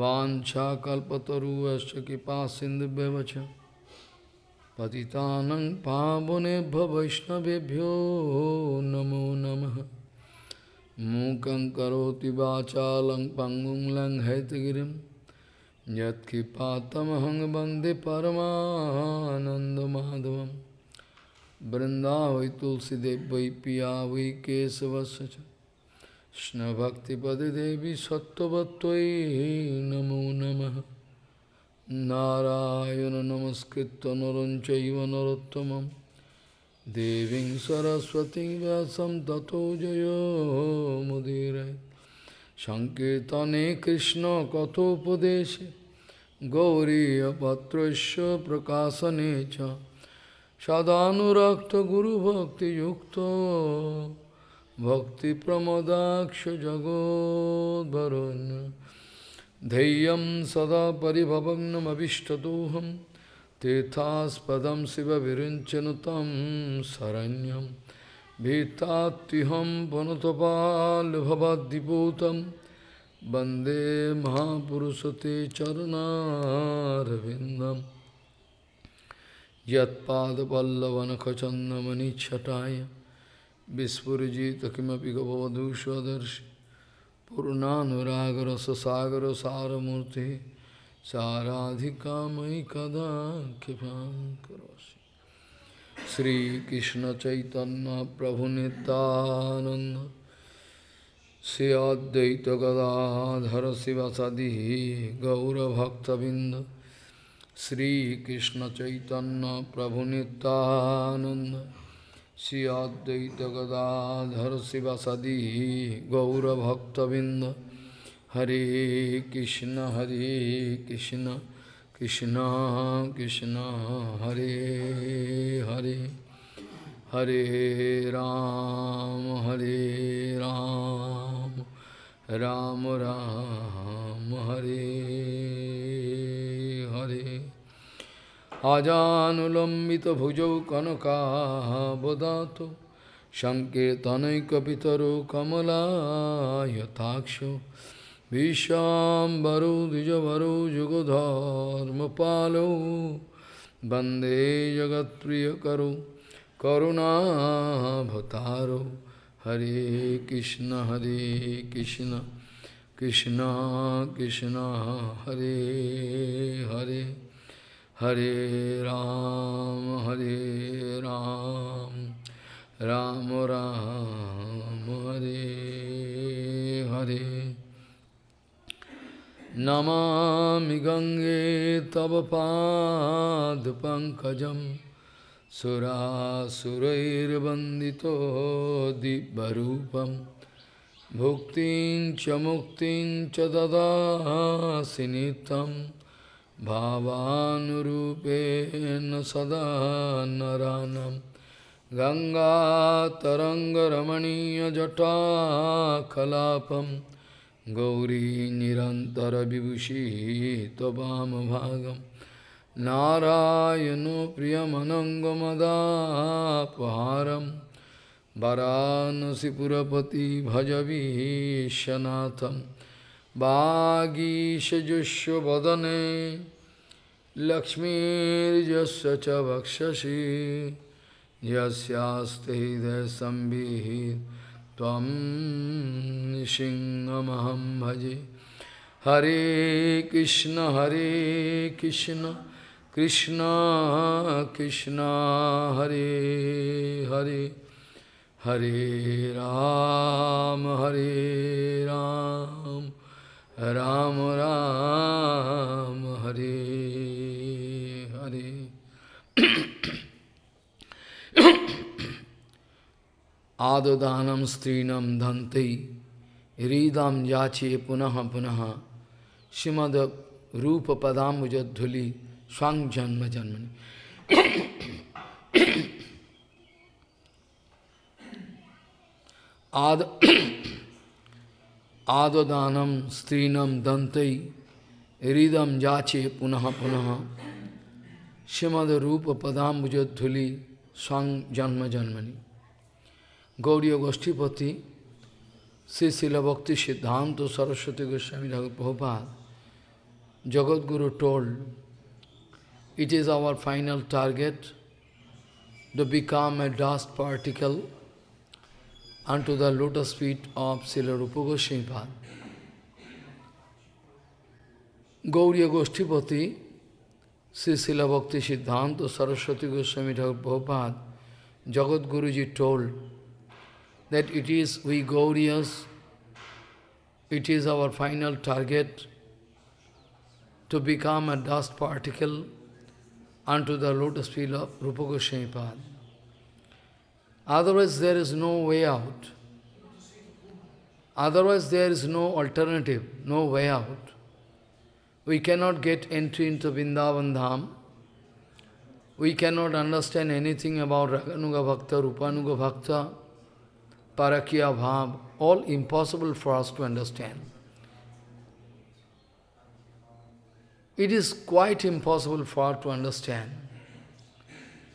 वाछाकल्पतरुश्च कृपा सिंधु पतितानं पावने वैष्णवभ्यो नमो नमः मूकं करोति वाचालं पङ्गुं लं हैतगिरिं बृंदावई तुलसीदेव वै पिया वै केशवश Krishna Bhakti Padi Devi Sattvatvai Namo Namah Narayana Namaskritta Naranchaiva Narottamam Deving Saraswati Vyasam Tato Jayo Mudire Sankirtane Krishna Kathopadeshe Gauriya Patrasya Prakasanecha Sadhanurakta Guru Bhakti Yukta भक्तिप्रमोदाक्ष जगोद्भरुन् धैर्यं सदा परिभवग्नमभिष्टदोहं तीर्थास्पदं शिवविरुञ्चन तं शरण्यं भीतात्तिहं पुनतपाल्भवद्दिपूतं वन्दे महापुरुषते चरणारविन्दम् यत्पादपल्लवनखचन्दमनिच्छटाय विस्फुजित किमपि गवधु स्वदर्शी पूर्णानुरागरससागर सारमूर्ति साराधिका मयि कदा कृपा करोसि श्रीकृष्ण चैतन्य प्रभु नितानंद श्री अद्वैत शिव सदी गौरभक्तबिंद श्रीकृष्ण चैतन्य प्रभु नितानंद श्री अद्वैत गदाधर शिवसदी गौरभक्तबिंद हरे कृष्ण हरे कृष्ण कृष्ण कृष्ण हरे हरे हरे राम हरे राम राम राम हरे আজানুলম্বিত ভুজৌ কনকাবদাত সংকীর্তনৈকপিতরো কমলায়থাক্ষ বিশ্বাম্বরো দ্বিজবরো যুগধর্মপালো বন্দে জগৎপ্রিয় করো করুণাভতারো হরে কৃষ্ণ হরে কৃষ্ণ কৃষ্ণ কৃষ্ণ হরে হরে Hare Ram, Hare Ram, Ram Ram, Hare Hare. Namami Gange Tava Pankajam Sura Surair Bandito Dibbarupam Bhuktin Chamuktin Chadada Sinitam भावानुरूपेण सदा नरानं गङ्गातरङ्गरमणीयजटाकलापं गौरी निरन्तरविभूषी त्वमभागं नारायणो प्रियमनङ्गमदापहारं वरानसिपुरपति भजवीशनाथं वागीशजुष्वदने लक्ष्मीर्यस्य च वक्षसि यस्यास्ते हृदयसंविः भजे हरे कृष्ण हरे कृष्ण कृष्ण कृष्ण हरे हरे हरे राम हरे राम राम राम हरे हरे आददान स्त्रीण धनते हृदम जाचे पुनः पुनः श्रीमद रूप पदाम्बुजध्वली स्वांग जन्म जन्म आद Adadanam Strinam Dantai Ridam Jache Punaha Punaha Shimada Rupa Padam Bujadhuli Swang Janma Janmani Gaudiya Goshtipati Sri Srila Bhakti Siddhanta Saraswati Goswami Prabhupada Guru told, it is our final target to become a dust particle unto the lotus feet of Srila Rupa Goswami Gauriya Goshtipati, Sri Srila Bhakti Siddhanta Saraswati Goswami Prabhupada, Jagat Guruji told that it is we Gauriyas, it is our final target to become a dust particle unto the lotus feet of Rupa Goswami Pada. Otherwise, there is no way out. Otherwise, there is no alternative, no way out. We cannot get entry into Vrindavan Dham. We cannot understand anything about Raghunuga Bhakta, Rupanuga Bhakta, Parakya Bhav, all impossible for us to understand. It is quite impossible for us to understand.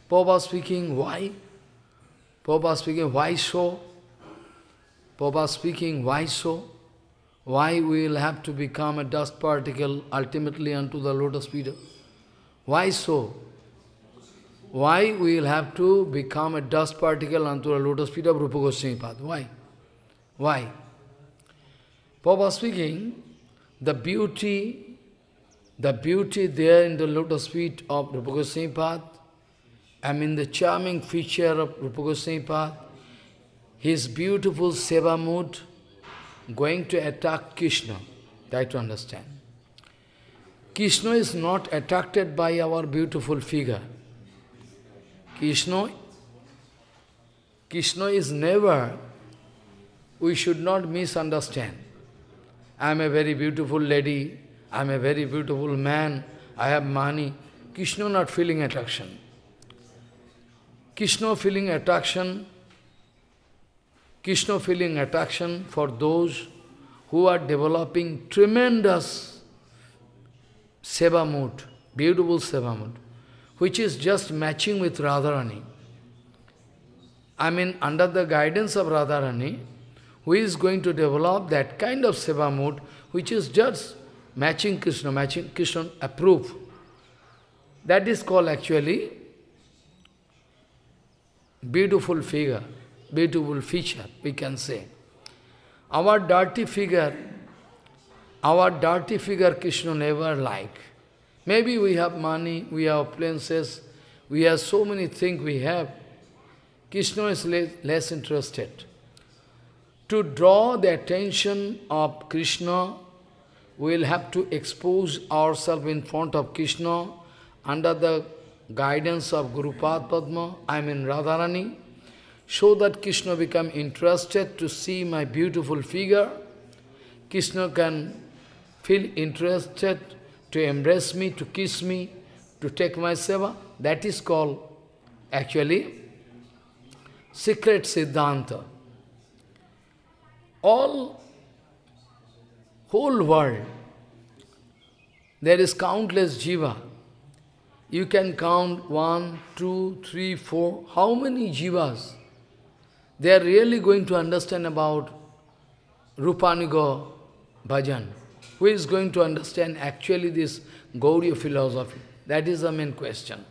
Pava speaking, why? Prabhupada speaking, why so? Prabhupada speaking, why so? Why we will have to become a dust particle ultimately unto the lotus feet? Why so? Why we will have to become a dust particle unto the lotus feet of Rupa Goswami Why? Why? Prabhupada speaking, the beauty, the beauty there in the lotus feet of Rupa Goswami I mean the charming feature of Rupa Goswami his beautiful seva mood, going to attack Krishna. Try to understand. Krishna is not attracted by our beautiful figure. Krishna, Krishna is never, we should not misunderstand. I am a very beautiful lady, I am a very beautiful man, I have money. Krishna not feeling attraction. Krishna feeling attraction, Krishna feeling attraction for those who are developing tremendous seva mood, beautiful seva mood, which is just matching with Radharani. I mean, under the guidance of Radharani, who is going to develop that kind of seva mood, which is just matching Krishna, matching Krishna approve. That is called actually beautiful figure, beautiful feature, we can say. Our dirty figure, our dirty figure Krishna never like. Maybe we have money, we have places, we have so many things we have. Krishna is less interested. To draw the attention of Krishna, we will have to expose ourselves in front of Krishna under the guidance of Guru Padma, I mean Radharani, so that Krishna become interested to see my beautiful figure. Krishna can feel interested to embrace me, to kiss me, to take my seva. That is called actually secret Siddhanta. All whole world, there is countless jiva, you can count one, two, three, four, how many jivas? They are really going to understand about Rupanigo bhajan. Who is going to understand actually this Gauriya philosophy? That is the main question.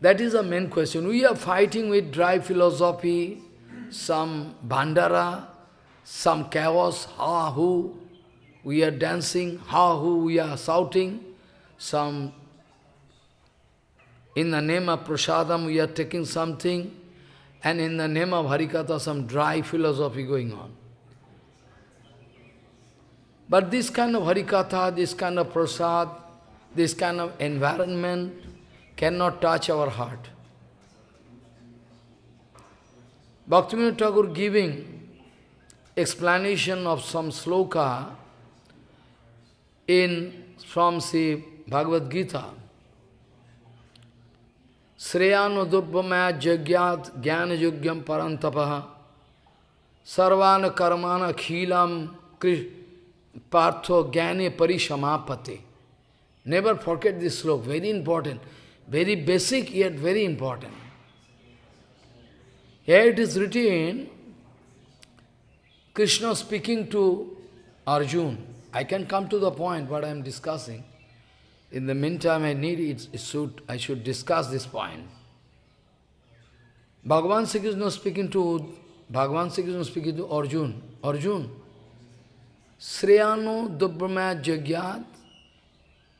That is the main question. We are fighting with dry philosophy, some bandara, some chaos, ha-hu. We are dancing, ha-hu, we are shouting some, in the name of prasadam we are taking something, and in the name of Harikatha some dry philosophy going on. But this kind of Harikatha, this kind of prasad, this kind of environment cannot touch our heart. Bhaktivinoda Thakur giving explanation of some sloka in from Sri Bhagavad Gita, Sreyano Dubbamaya Jagyat Jnana Yugyam Parantapaha Sarvana Karmana Khilam Partho Jnane Parishamapate. Never forget this slok, very important, very basic yet very important. Here it is written, Krishna speaking to Arjun. I can come to the point what I am discussing. In the meantime, I need it, it should, I should discuss this point. Bhagavan Sri not speaking to Bhagavan Sri not speaking to Arjun. Arjun. Sreyano Dabramaya Jagyat.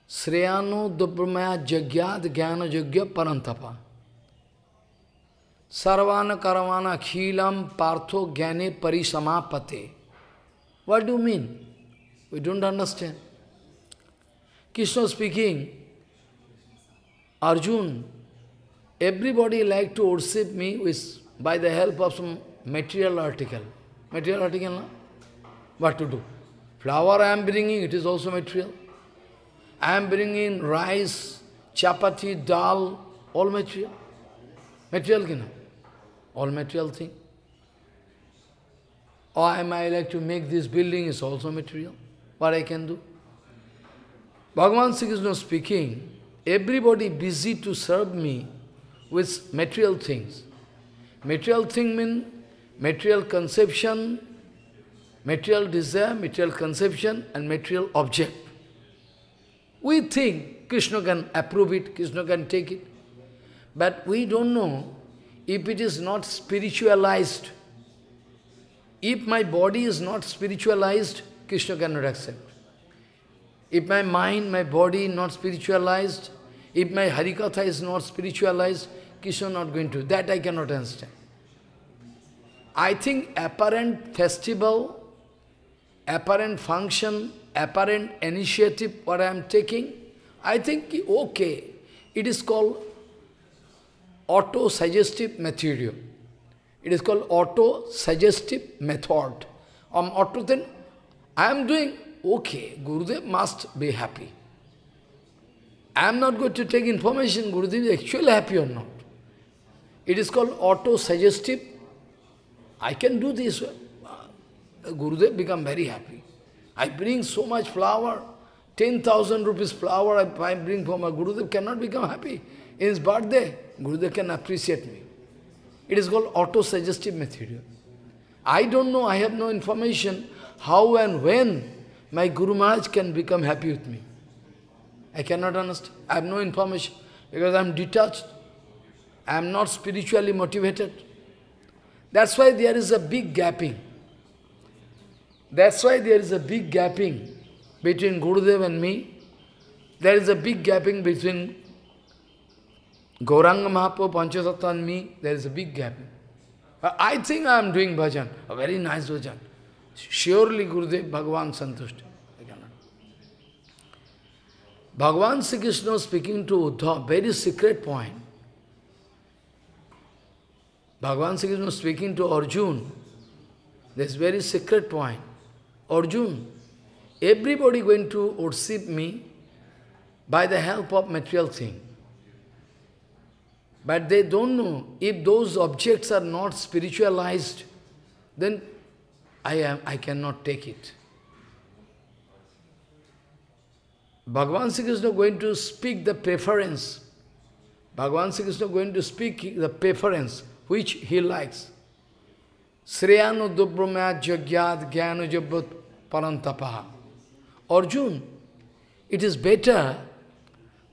Sreyano Dabramaya Jagyat Jnana Jagya Parantapa. Sarvana Karavana Khilam Partho Gyane Parisamapate. What do you mean? We don't understand. Krishna speaking, Arjun, everybody like to worship me with, by the help of some material article. Material article, no? what to do? Flour I am bringing, it is also material. I am bringing rice, chapati, dal, all material. Material, kina? all material thing. Or I like to make this building, is also material. What I can do? Bhagavan Sri Krishna speaking, everybody busy to serve me with material things. Material thing means material conception, material desire, material conception, and material object. We think Krishna can approve it, Krishna can take it. But we don't know if it is not spiritualized. If my body is not spiritualized, Krishna cannot accept. If my mind, my body not spiritualized, if my Harikatha is not spiritualized, Krishna not going to. That I cannot understand. I think apparent festival, apparent function, apparent initiative what I am taking, I think okay. It is called auto-suggestive material. It is called auto-suggestive method. Um, auto then I am doing okay, Gurudev must be happy. I am not going to take information, Gurudev is actually happy or not. It is called auto-suggestive. I can do this. Uh, Gurudev become very happy. I bring so much flower, 10,000 rupees flower I bring for my Gurudev cannot become happy. In his birthday, Gurudev can appreciate me. It is called auto-suggestive material. I don't know, I have no information how and when my Guru Maharaj can become happy with me. I cannot understand. I have no information because I am detached. I am not spiritually motivated. That's why there is a big gapping. That's why there is a big gapping between Gurudev and me. There is a big gapping between Gauranga Mahaprabhu, Panchatattva and me. There is a big gapping. I think I am doing bhajan, a very nice bhajan. Surely Gurudev Bhagavan संतुष्ट Bhagavan Shri Krishna speaking to Uddhav very secret point Bhagavan Shri Krishna speaking to Arjun this very secret point Arjun everybody going to worship me by the help of material thing but they don't know if those objects are not spiritualized then I, am, I cannot take it. Bhagavan is not going to speak the preference. Bhagavan is not going to speak the preference which he likes. Sriyano Dubramya Jagyad Gyano Jabhat Parantapaha. Arjun, it is better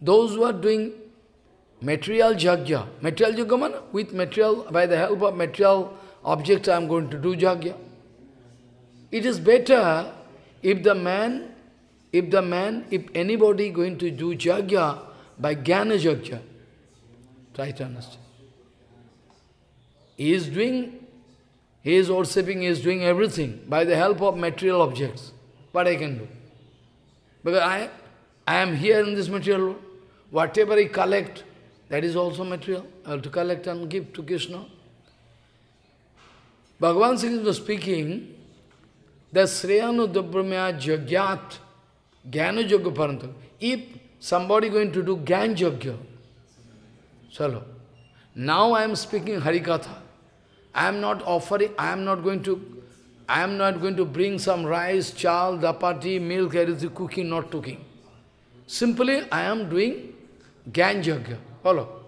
those who are doing material jagya. Material jagya with material, by the help of material objects I am going to do jagya. It is better if the man, if the man, if anybody going to do jagya by jnana jagya, try to understand. He is doing, he is worshipping, he is doing everything by the help of material objects. What I can do? Because I, I am here in this material world. Whatever I collect, that is also material. I have to collect and give to Krishna. Bhagavan Singh is speaking, the Sreyanu Dabramya Jagyat Jnana Yoga Parantam. If somebody going to do Gyan Yogya, Salo. Now I am speaking Harikatha. I am not offering, I am not going to, I am not going to bring some rice, chal, dapati, milk, everything, cooking, not cooking. Simply, I am doing Gyan Yogya. Follow.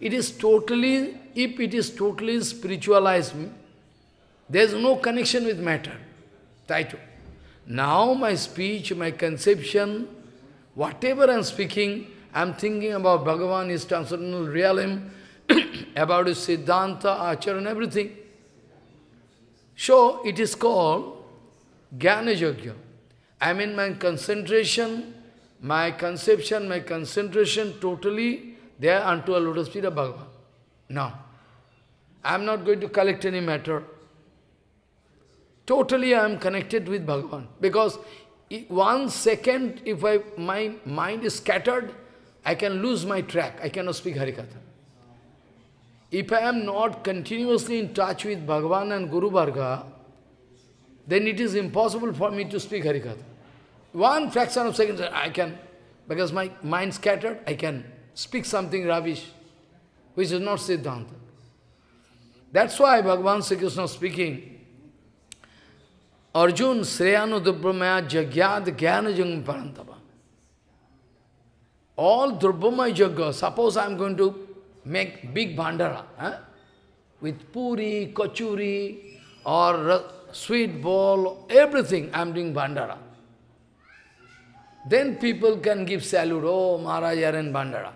It is totally, if it is totally spiritualized, there is no connection with matter title. Now my speech, my conception, whatever I'm speaking, I'm thinking about Bhagavan, his transcendental realm, about his Siddhanta, Achara and everything. So it is called Jnana Yogya. I mean my concentration, my conception, my concentration totally there unto a lotus feet of Bhagavan. Now, I am not going to collect any matter. Totally I am connected with Bhagavan. Because one second, if I, my mind is scattered, I can lose my track. I cannot speak Harikatha. If I am not continuously in touch with Bhagavan and Guru Bhargava, then it is impossible for me to speak Harikatha. One fraction of second, I can, because my mind scattered, I can speak something rubbish, which is not Siddhanta. That's why Bhagavan Sri Krishna speaking, Arjun Sreyanu Dubramaya Jagyad Jung Parantava. All Durbhamaya Jagga. suppose I am going to make big bandara eh? with puri, kachuri, or sweet ball, everything I am doing bandara. Then people can give salute, oh Maharaj arrange bandara.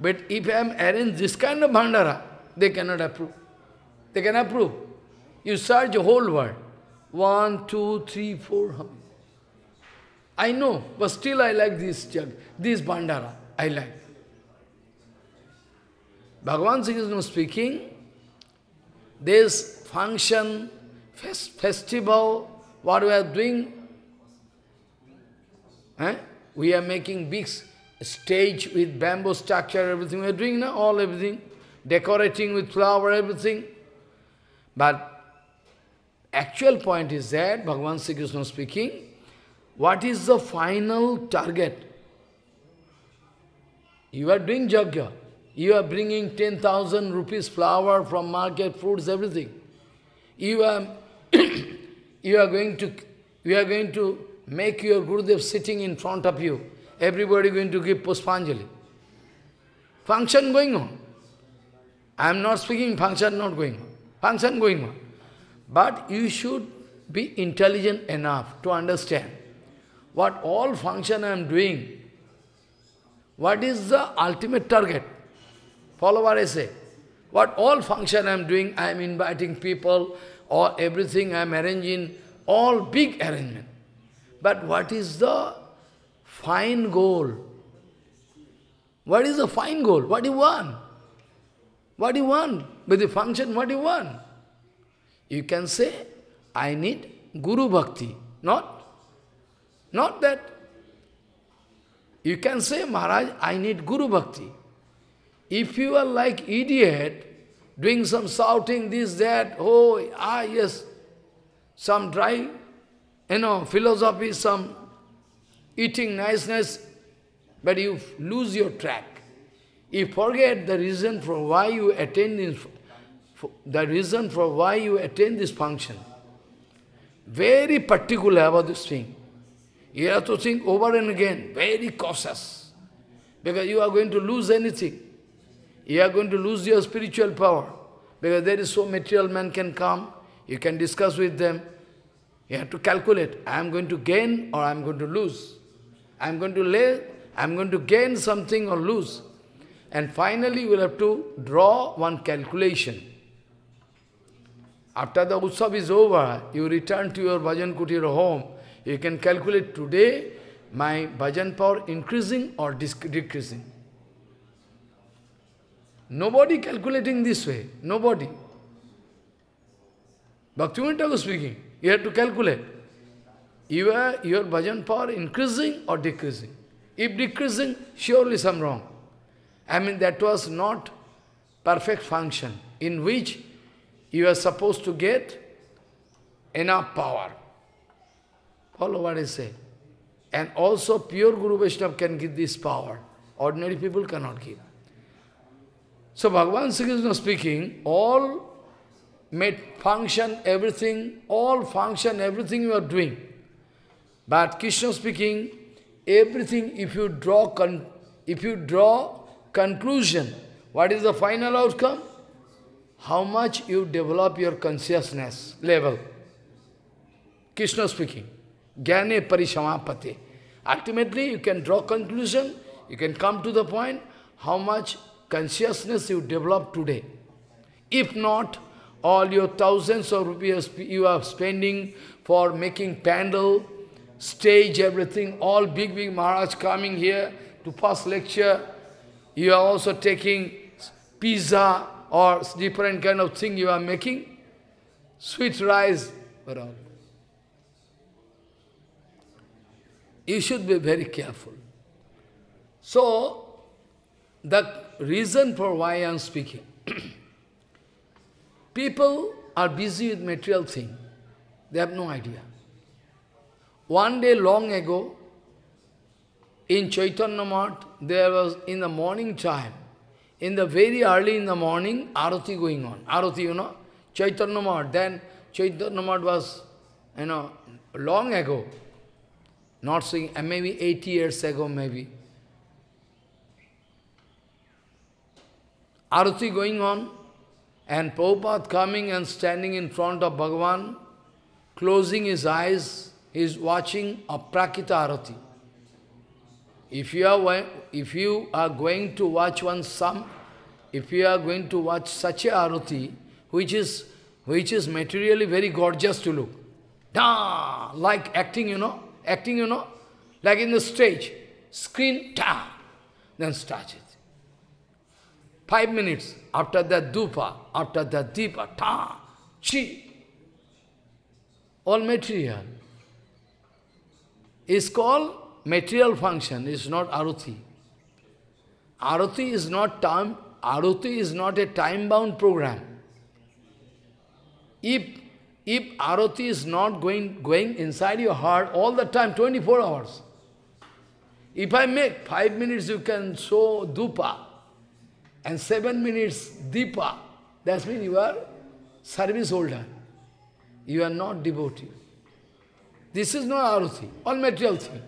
But if I am arrange this kind of bandara, they cannot approve. They can approve. You search the whole world. One, two, three, four. I know, but still I like this jug, this bandara. I like. Bhagavan is not speaking, this function, fest festival, what we are doing, eh? we are making big stage with bamboo structure, everything we are doing now, all everything, decorating with flower, everything. But Actual point is that, Bhagavan Sri Krishna speaking, what is the final target? You are doing jagya. You are bringing 10,000 rupees flour from market, fruits, everything. You are, you are going to, you are going to make your Gurudev sitting in front of you. Everybody going to give Puspanjali. Function going on. I am not speaking, function not going on. Function going on. But you should be intelligent enough to understand what all function I am doing, what is the ultimate target. Follow what I say. What all function I am doing, I am inviting people, or everything I am arranging, all big arrangement. But what is the fine goal? What is the fine goal? What do you want? What do you want? With the function, what do you want? You can say, I need Guru Bhakti. Not, not that. You can say, Maharaj, I need Guru Bhakti. If you are like idiot, doing some shouting, this, that, oh, ah, yes, some dry, you know, philosophy, some eating niceness, but you lose your track. You forget the reason for why you attend the reason for why you attain this function. Very particular about this thing. You have to think over and again, very cautious. Because you are going to lose anything. You are going to lose your spiritual power. Because there is so material man can come, you can discuss with them. You have to calculate, I am going to gain or I am going to lose. I am going to lay, I am going to gain something or lose. And finally, you will have to draw one calculation. After the Utsav is over, you return to your bhajan kutir home. You can calculate today my bhajan power increasing or decreasing. Nobody calculating this way. Nobody. Bhaktivinoda Thakur speaking. You have to calculate. You are, your bhajan power increasing or decreasing. If decreasing, surely some wrong. I mean, that was not perfect function in which you are supposed to get enough power. Follow what I say. And also pure Guru Vaishnava can give this power. Ordinary people cannot give. So Bhagavan Sri Krishna speaking, all made function everything, all function everything you are doing. But Krishna speaking, everything if you draw if you draw conclusion, what is the final outcome? how much you develop your consciousness level. Krishna speaking. Jnane Ultimately, you can draw conclusion, you can come to the point, how much consciousness you develop today. If not, all your thousands of rupees you are spending for making pandal, stage, everything, all big, big Maharaj coming here to pass lecture. You are also taking pizza, or different kind of thing you are making, sweet rice, or all. You should be very careful. So, the reason for why I am speaking. People are busy with material thing. They have no idea. One day long ago, in Chaitanya there was in the morning time, in the very early in the morning, Arati going on. Arati, you know, Chaitanya Mahat. Then Chaitanya Mahat was, you know, long ago, not saying, uh, maybe 80 years ago, maybe. Arati going on, and Prabhupada coming and standing in front of Bhagavan, closing his eyes, he is watching a Prakita Arati. If you are if you are going to watch one some, if you are going to watch such a which is which is materially very gorgeous to look, da like acting, you know, acting, you know, like in the stage, screen, ta then start it. Five minutes after that dupa, after that deepa, ta, chi, all material is called material function is not aruti. Aruti is not time, aruti is not a time-bound program. If, if aruti is not going, going inside your heart all the time, 24 hours, if I make five minutes, you can show dupa, and seven minutes dipa, that means you are service holder. You are not devotee. This is not aruti, all material thing.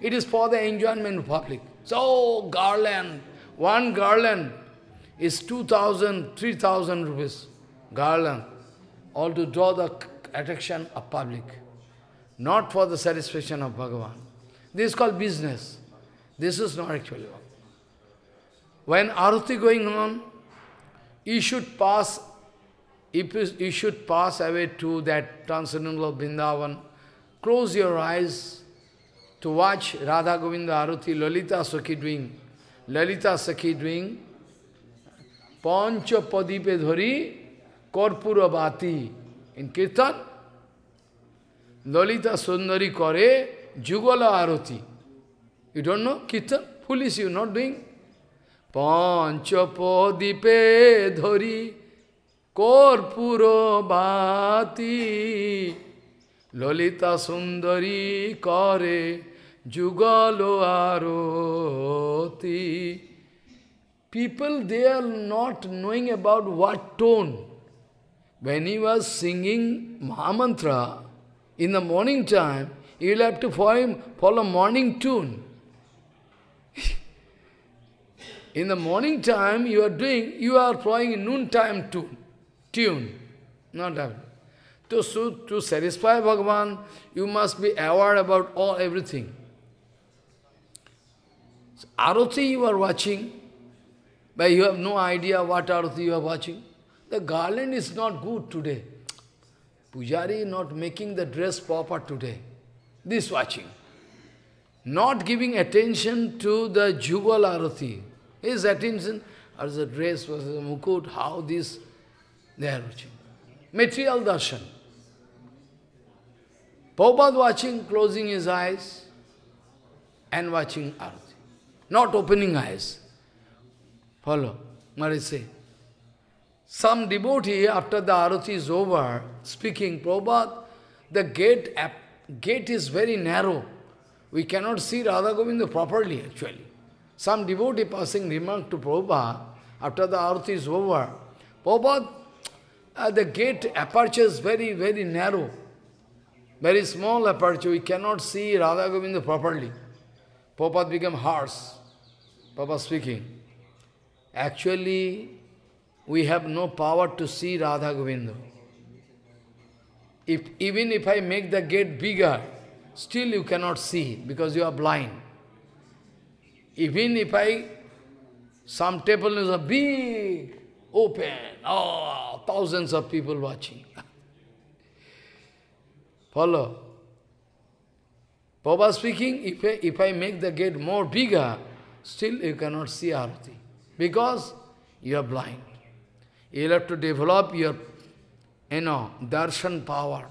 It is for the enjoyment of public. So, garland, one garland is 2,000, 3,000 rupees. Garland, all to draw the attraction of public, not for the satisfaction of Bhagavan. This is called business. This is not actually When Aruti going on, you should pass, you should pass away to that transcendental Vrindavan. Close your eyes, to watch Radha Govinda Aruti, Lalita Sakhi doing, Lalita Sakhi doing, Pancha Padipe Dhari, Korpura Bhati. In Kirtan, Lalita Sundari Kare, Jugala Aruti. You don't know Kirtan? Foolish, you are not doing. Pancha Padipe Dhari, কর্পূর বাতি Lalita Sundari Kore. Jugalo Aroti. People, they are not knowing about what tone. When he was singing Mahamantra, in the morning time, you will have to follow, follow morning tune. in the morning time, you are doing, you are following noontime tune. tune. Not that. To, to satisfy Bhagavan, you must be aware about all everything. Arati you are watching, but you have no idea what Arati you are watching. The garland is not good today. Pujari not making the dress proper today. This watching. Not giving attention to the Jugal Arati. His attention, or the dress was the mukut, how this, they are watching. Material darshan. Prabhupada watching, closing his eyes, and watching Arati not opening eyes. Follow, Marisi. Some devotee, after the arati is over, speaking, Prabhupada, the gate, gate is very narrow. We cannot see Radha Govinda properly, actually. Some devotee passing remark to Prabhupada, after the arati is over, Prabhupada, uh, the gate aperture is very, very narrow. Very small aperture, we cannot see Radha Govinda properly. Prabhupada became harsh. Papa speaking. Actually, we have no power to see Radha Govinda. If, even if I make the gate bigger, still you cannot see because you are blind. Even if I, some temple is a big, open, oh, thousands of people watching. Follow? Papa speaking, if I, if I make the gate more bigger, still you cannot see Arati because you are blind. You'll have to develop your, you know, darshan power.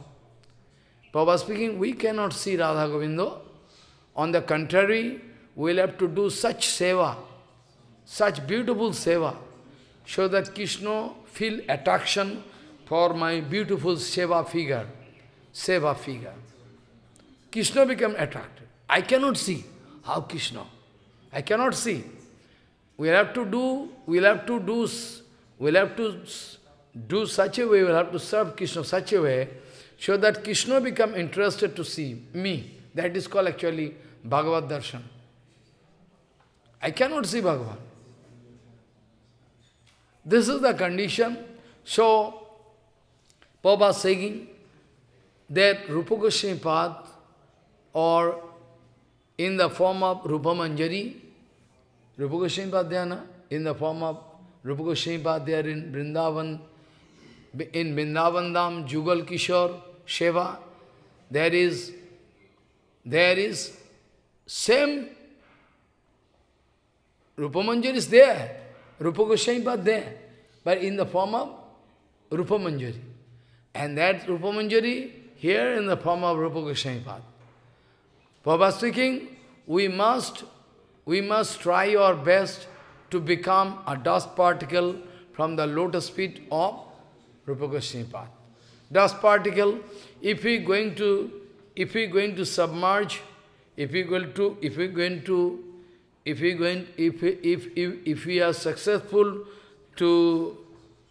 Prabhupada speaking, we cannot see Radha Govindo. On the contrary, we'll have to do such seva, such beautiful seva, so that Krishna feel attraction for my beautiful seva figure, seva figure. Krishna become attracted. I cannot see how Krishna. I cannot see. We'll have to do, we'll have to do, we'll have to do such a way, we'll have to serve Krishna such a way, so that Krishna become interested to see me. That is called actually Bhagavad Darshan. I cannot see Bhagavan. This is the condition. So, Papa saying that Rupa Goswami or in the form of Rupa Manjari, Rupa Goswami Padhyana, in the form of Rupa Goswami Padhyana in Vrindavan, in Vrindavandam, Jugal Kishore, Shiva, there is, there is same Rupa Manjari is there, Rupa Goswami Padhyana, but in the form of Rupa Manjari. And that Rupa Manjari here in the form of Rupa Goswami Padhyana. Prabhupada speaking, we must, we must try our best to become a dust particle from the lotus feet of Rupa Goswami Dust particle, if we going to, if we going to submerge, if we going to, if we going to, if we going, if if if if we are successful to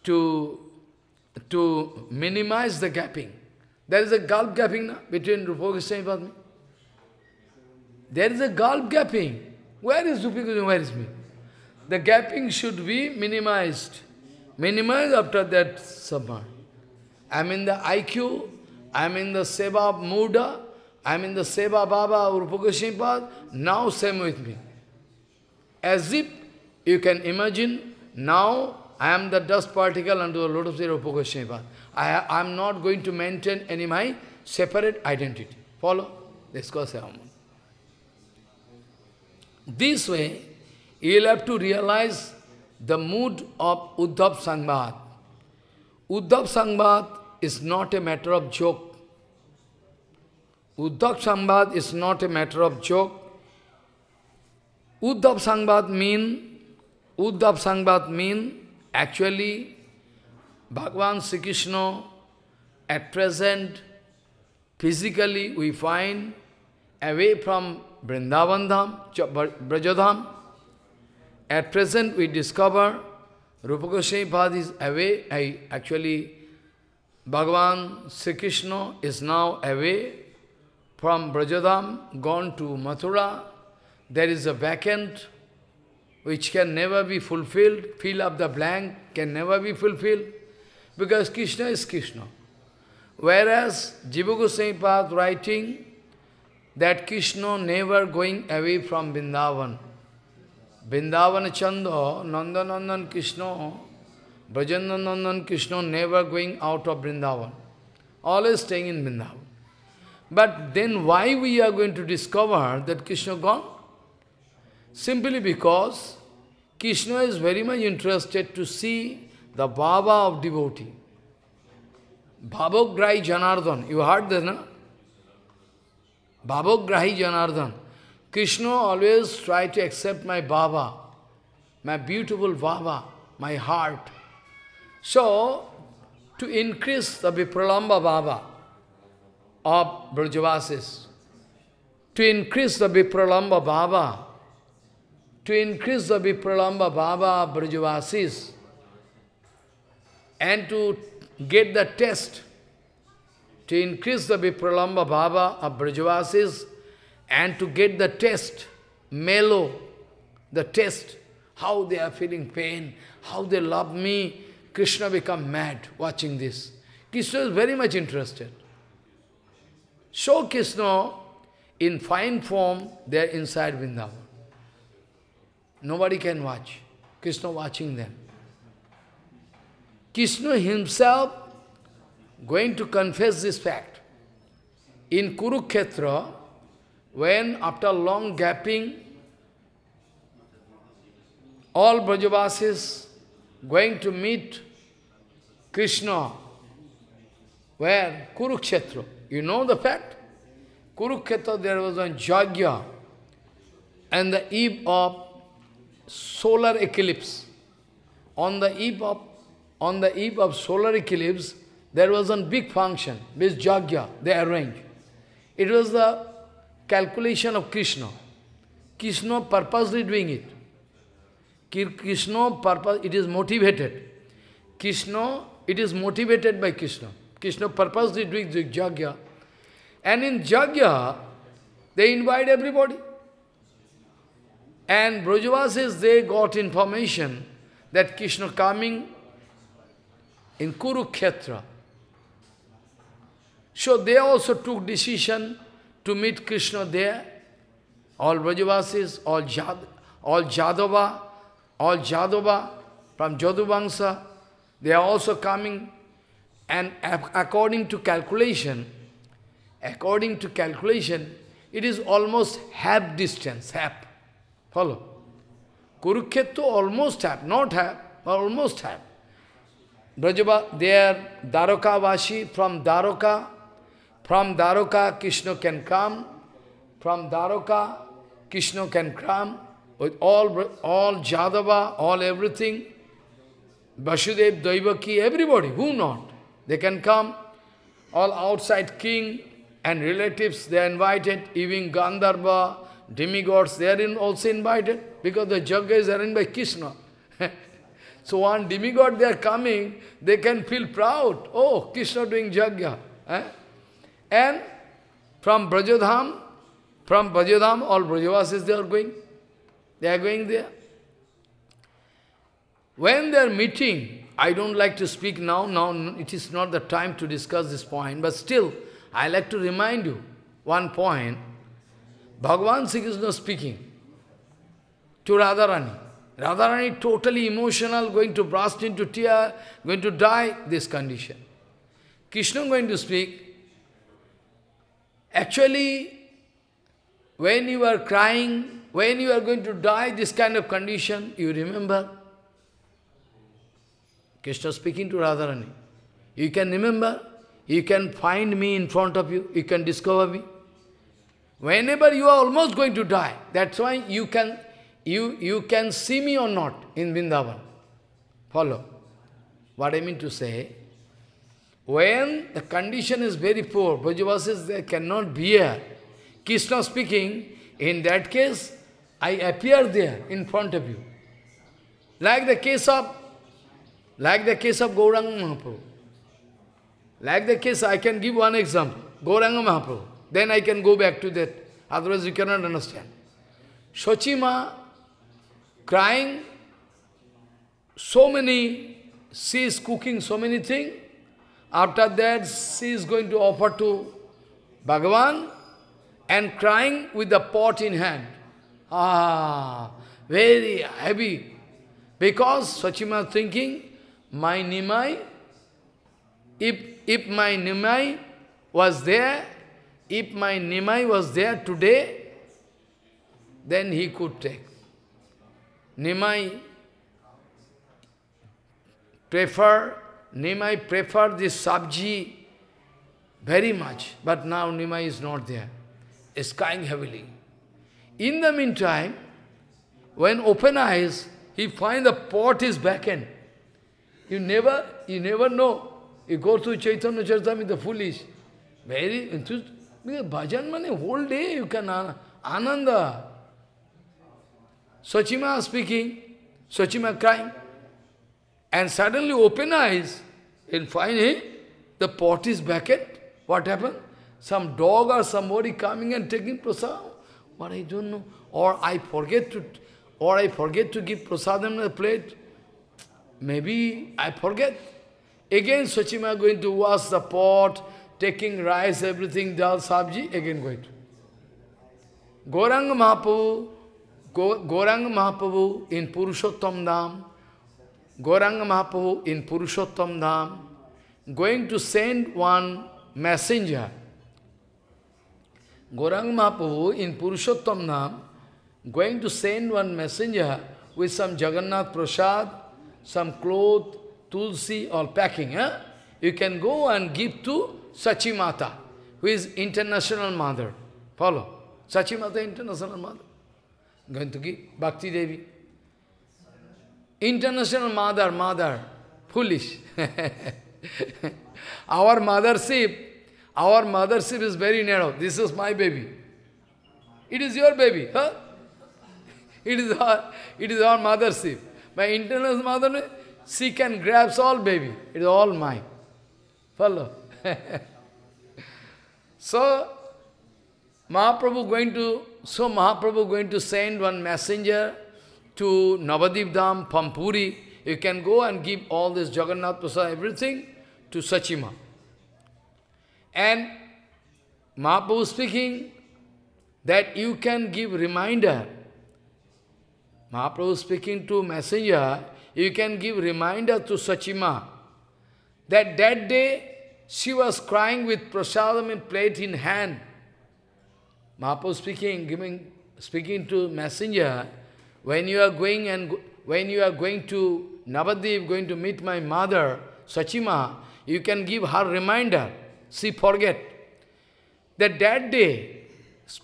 to to minimize the gapping, there is a gulf gapping na, between Rupa Goswami there is a gulf gapping. Where is Rupi Goswami? Where is me? The gapping should be minimized. Minimized after that summer. I am in the IQ, I am in the Seva Muda, I am in the Seva Baba Rupa Goswami Now same with me. As if you can imagine, now I am the dust particle under the lotus feet of Rupa Goswami I am not going to maintain any my separate identity. Follow? This on. This way, you will have to realize the mood of Uddhav Sangbad. Uddhav Sangbad is not a matter of joke. Uddhav Sangbad is not a matter of joke. Uddhav Sangbad mean, Uddhav Sangbad mean, actually, Bhagavan Sri Krishna, at present, physically we find, away from Vrindavan Dham, Brajadham. At present we discover Rupa Goswami is away, I, actually Bhagavan Sri Krishna is now away from Brajadham, gone to Mathura. There is a vacant which can never be fulfilled, fill up the blank can never be fulfilled, because Krishna is Krishna. Whereas Jiva Goswami writing that Krishna never going away from Vrindavan. Vrindavan Chanda, Nandanandan Krishna, Brajandanandan Krishna never going out of Vrindavan. Always staying in Vrindavan. But then why we are going to discover that Krishna gone? Simply because Krishna is very much interested to see the Baba of devotee. Bhavograi Janardhan. You heard this, no? Bhavagrahi Janardhan. Krishna always try to accept my Baba, my beautiful Baba, my heart. So, to increase the Vipralamba Baba of Brajavasis, to increase the Vipralamba Baba, to increase the Vipralamba Baba Brajavasis, and to get the test to increase the Vipralamba Bhava of Brajavasis and to get the test mellow, the test how they are feeling pain, how they love me. Krishna become mad watching this. Krishna is very much interested. So Krishna, in fine form, they are inside Vrindavan. Nobody can watch. Krishna watching them. Krishna himself going to confess this fact. In Kurukshetra, when after long gapping, all Brajavasis going to meet Krishna, where? Kurukshetra. You know the fact? Kurukshetra, there was a Jagya and the eve of solar eclipse. On the eve of, on the eve of solar eclipse, there was a big function, this Jagya, they arranged. It was the calculation of Krishna. Krishna purposely doing it. Krishna purpose, it is motivated. Krishna, it is motivated by Krishna. Krishna purposely doing the Jagya. And in Jagya, they invite everybody. And Brajavasis, they got information that Krishna coming in Kurukshetra. So they also took decision to meet Krishna there. All Vrajavasis, all, Jad, all Jadava, all Jadava from Jadubangsa, they are also coming. And according to calculation, according to calculation, it is almost half distance, half. Follow? Kurukshetra almost half, not half, almost half. Brajava, they are Daroka Vashi from Daroka. From Daroka, Krishna can come. From Daroka, Krishna can come with all, all Jadava, all everything. Vasudev, Daivaki, everybody, who not? They can come. All outside king and relatives, they are invited. Even Gandharva, demigods, they are in, also invited because the Jagga is arranged by Krishna. so one demigod, they are coming, they can feel proud. Oh, Krishna doing Jagya. Eh? And from Brajodham, from Brajodham, all Brajavasis they are going. They are going there. When they are meeting, I don't like to speak now, now it is not the time to discuss this point, but still, I like to remind you one point. Bhagavan Sri Krishna speaking to Radharani. Radharani totally emotional, going to burst into tear, going to die, this condition. Krishna going to speak, Actually, when you are crying, when you are going to die, this kind of condition, you remember. Krishna speaking to Radharani. You can remember, you can find me in front of you, you can discover me. Whenever you are almost going to die, that's why you can, you, you can see me or not in Vrindavan. Follow. What I mean to say, when the condition is very poor, Brajavasis they cannot bear. Krishna speaking, in that case, I appear there in front of you. Like the case of, like the case of Gauranga Mahaprabhu. Like the case, I can give one example, Gauranga Mahaprabhu. Then I can go back to that, otherwise you cannot understand. Shochima crying so many, she is cooking so many things, after that, she is going to offer to Bhagavan and crying with the pot in hand. Ah, very heavy. Because Swachima thinking, my Nimai, if, if my Nimai was there, if my Nimai was there today, then he could take. Nimai prefer Nimai preferred this sabji very much, but now Nimai is not there, is crying heavily. In the meantime, when open eyes, he find the pot is vacant. You never, you never know. You go to Chaitanya Charitamrita, the foolish. Very enthusiastic. Because bhajan money whole day you can an ananda. Sachima speaking, Sachima crying. And suddenly open eyes and hey, the pot is vacant. What happened? Some dog or somebody coming and taking prasad. What I don't know. Or I forget to or I forget to give prasadam on the plate. Maybe I forget. Again Swachima going to wash the pot, taking rice, everything, dal, sabji, again going to. Goranga Mahaprabhu, Go, Mahaprabhu in Purushottam Dham, Goranga Mahaprabhu in Purushottam Dham going to send one messenger. Goranga Mahaprabhu in Purushottam Dham going to send one messenger with some Jagannath Prasad, some cloth, tulsi or packing. Eh? You can go and give to Sachimata, who is international mother. Follow. Sachimata, international mother. going to give Bhakti Devi. International mother, mother, foolish. our mothership, our mothership is very narrow. This is my baby. It is your baby, huh? It is our, it is our mothership. My international mother, she can grab all baby. It is all mine. Follow? so, Mahaprabhu going to, so Mahaprabhu going to send one messenger to Navadip Dham, Pampuri, you can go and give all this Jagannath Prasad, everything to Sachima. And Mahaprabhu speaking that you can give reminder. Mahaprabhu speaking to messenger, you can give reminder to Sachima that that day she was crying with prasadam in plate in hand. Mahaprabhu speaking, giving, speaking to messenger, when you are going and when you are going to Navadip, going to meet my mother, Sachima, you can give her reminder. She forget that that day,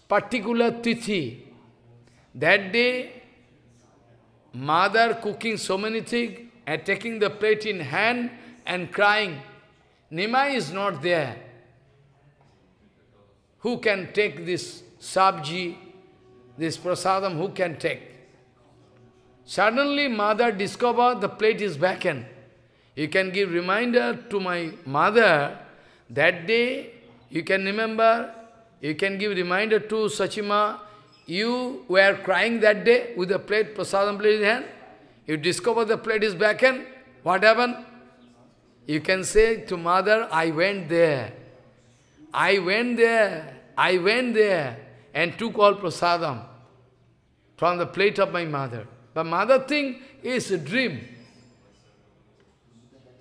particular tithi, that day, mother cooking so many things and taking the plate in hand and crying, Nima is not there. Who can take this sabji, this prasadam, who can take? Suddenly mother discover the plate is vacant. You can give reminder to my mother, that day you can remember, you can give reminder to Sachima, you were crying that day with the plate, prasadam plate in hand. You discover the plate is vacant. What happened? You can say to mother, I went there. I went there. I went there and took all prasadam from the plate of my mother. But mother thing is a dream.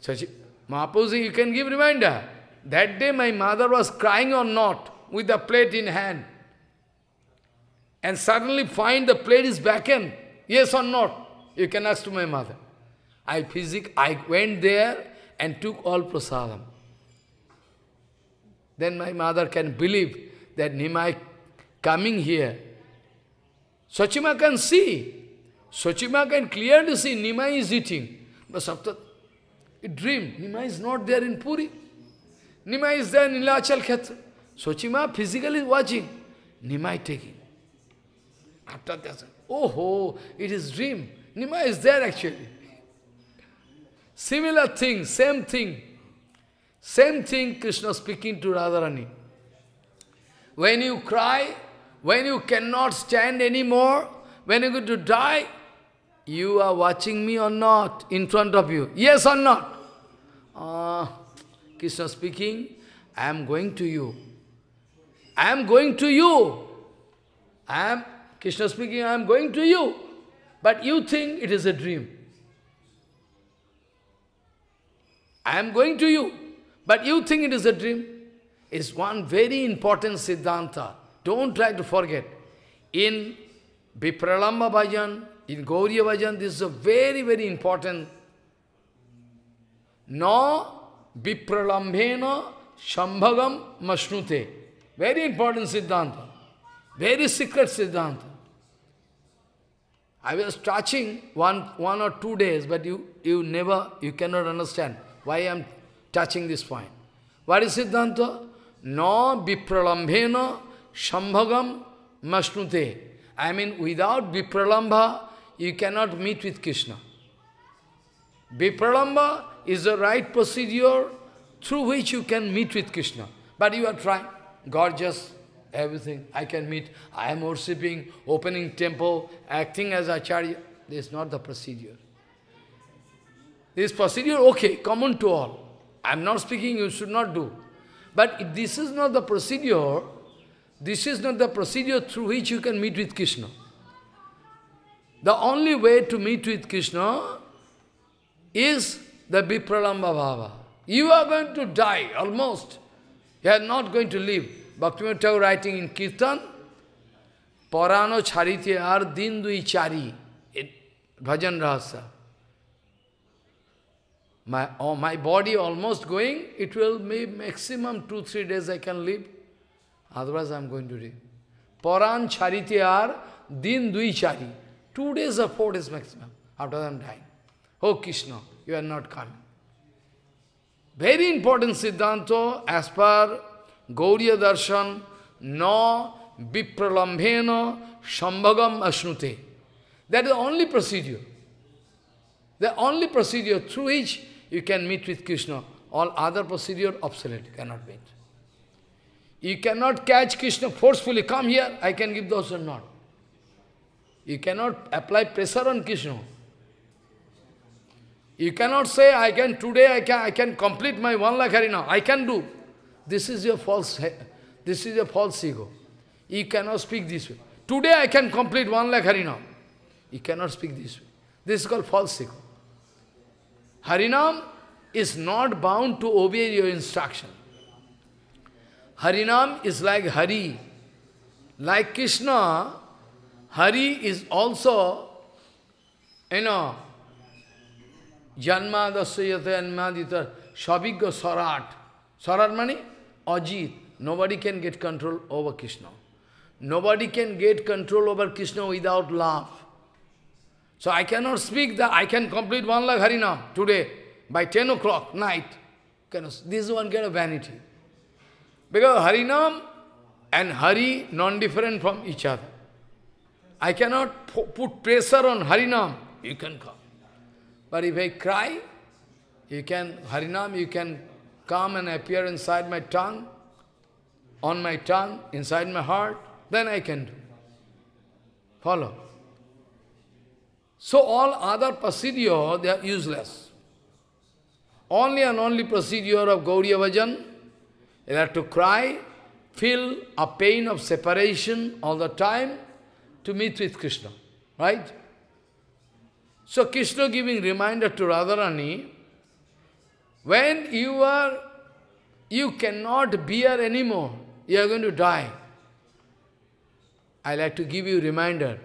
So she, Mahaprabhu you can give reminder. That day my mother was crying or not, with the plate in hand. And suddenly find the plate is vacant. Yes or not? You can ask to my mother. I physic I went there and took all prasadam. Then my mother can believe that Nimai coming here. Sachima can see Swachima can clearly see Nima is eating. But Saptat, he dreamed, Nima is not there in Puri. Nima is there in Nilachal Khetra. Swachima physically watching, Nima is taking. After that, oh, oh it is dream. Nima is there actually. Similar thing, same thing. Same thing Krishna speaking to Radharani. When you cry, when you cannot stand anymore, when you're going to die, you are watching me or not in front of you? Yes or not? Uh, Krishna speaking, I am going to you. I am going to you. I am, Krishna speaking, I am going to you. But you think it is a dream. I am going to you. But you think it is a dream. It's one very important Siddhanta. Don't try to forget. In Vipralamba Bhajan, in Gauriya Bhajan, this is a very, very important. no vipralambhena shambhagam mashnute. Very important Siddhanta. Very secret Siddhanta. I was touching one, one or two days, but you, you never, you cannot understand why I am touching this point. What is Siddhanta? no vipralambhena shambhagam mashnute. I mean, without vipralambha, you cannot meet with Krishna. Vipralamba is the right procedure through which you can meet with Krishna. But you are trying. God just everything. I can meet. I am worshipping, opening temple, acting as Acharya. This is not the procedure. This procedure, okay, common to all. I am not speaking, you should not do. But this is not the procedure, this is not the procedure through which you can meet with Krishna. The only way to meet with Krishna is the Vipralamba Bhava. You are going to die, almost. You are not going to live. Bhaktivinoda writing in Kirtan, Parano Chariti ar din chari, bhajan rasa. My, oh, my body almost going, it will be maximum two, three days I can live. Otherwise I am going to live. Paran Chariti ar din chari. Two days or four days maximum. After that, I'm dying. Oh, Krishna, you are not coming. Very important Siddhanta as per Gauriya Darshan, no vipralambhena shambhagam ashnute. That is the only procedure. The only procedure through which you can meet with Krishna. All other procedure obsolete, you cannot meet. You cannot catch Krishna forcefully, come here, I can give those or not. You cannot apply pressure on Krishna. You cannot say, I can, today I can, I can complete my one lakh harina. I can do. This is your false, this is your false ego. You cannot speak this way. Today I can complete one lakh harina. You cannot speak this way. This is called false ego. Harinam is not bound to obey your instruction. Harinam is like Hari. Like Krishna, Hari is also, you know, Janma Dasyate Anmadita Shabigya Sarat. Sarat money? Ajit. Nobody can get control over Krishna. Nobody can get control over Krishna without love. So I cannot speak that I can complete one lakh Harinam today by 10 o'clock night. This is one kind of vanity. Because Harinam and Hari non-different from each other. I cannot put pressure on Harinam, you can come. But if I cry, you can, Harinam, you can come and appear inside my tongue, on my tongue, inside my heart, then I can do. Follow. So all other procedure, they are useless. Only and only procedure of Gauriya Vajan, that to cry, feel a pain of separation all the time, to meet with Krishna, right? So Krishna giving reminder to Radharani, when you are, you cannot bear anymore, you are going to die. I like to give you reminder.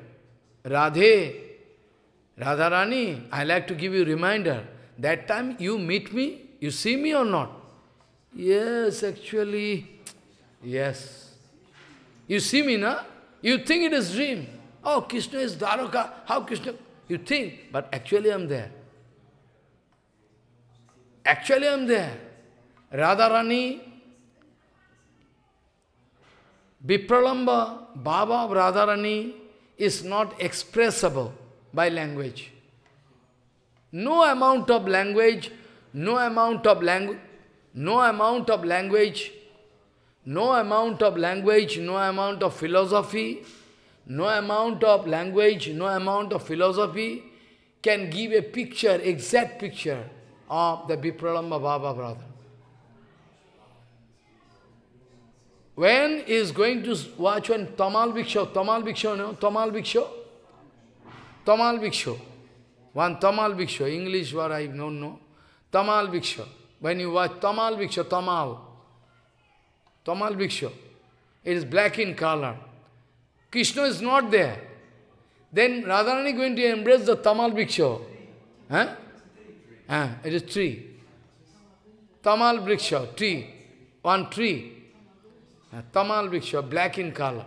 Radhe, Radharani, I like to give you reminder. That time you meet me, you see me or not? Yes, actually, yes. You see me, na? You think it is dream. Oh, Krishna is Dwaraka. How Krishna? You think, but actually I'm there. Actually I'm there. Radharani, Vipralamba, Baba of Radharani is not expressible by language. No amount of language, no amount of language, no amount of language no amount of language, no amount of philosophy, no amount of language, no amount of philosophy can give a picture, exact picture of the Vipralamba Baba brother. When is going to watch one Tamal Bhikshu, Tamal Bhikshu, no? Tamal Bhikshu? Tamal Bhikshu. One Tamal Bhikshu, English word I don't know. Tamal Bhikshu. When you watch Tamal Bhikshu, Tamal. Tamal Bhikshu. It is black in color. Krishna is not there. Then Radharani is going to embrace the Tamal Bhikshu. Huh? Huh? It is tree. Tamal Bhikshu, tree. One tree. Uh, tamal Bhikshu, black in color.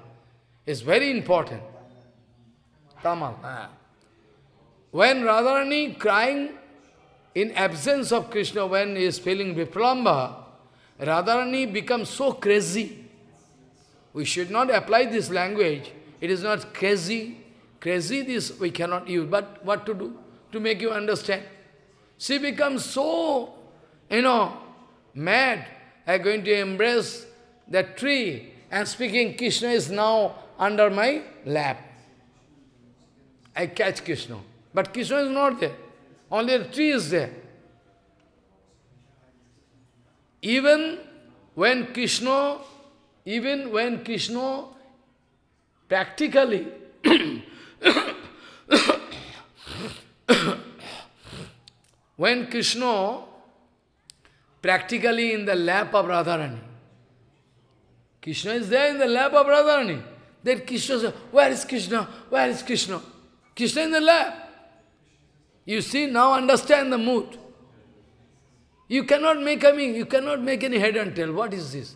It's very important. Tamal. Uh. When Radharani crying in absence of Krishna, when he is feeling Vipralamba, Radharani becomes so crazy. We should not apply this language. It is not crazy. Crazy, this we cannot use. But what to do? To make you understand. She becomes so, you know, mad. I am going to embrace that tree and speaking Krishna is now under my lap. I catch Krishna. But Krishna is not there. Only the tree is there. Even when Krishna, even when Krishna practically when Krishna practically in the lap of Radharani, Krishna is there in the lap of Radharani. Then Krishna says, where is Krishna? Where is Krishna? Krishna in the lap. You see, now understand the mood. You cannot make I mean, you cannot make any head and tail. What is this?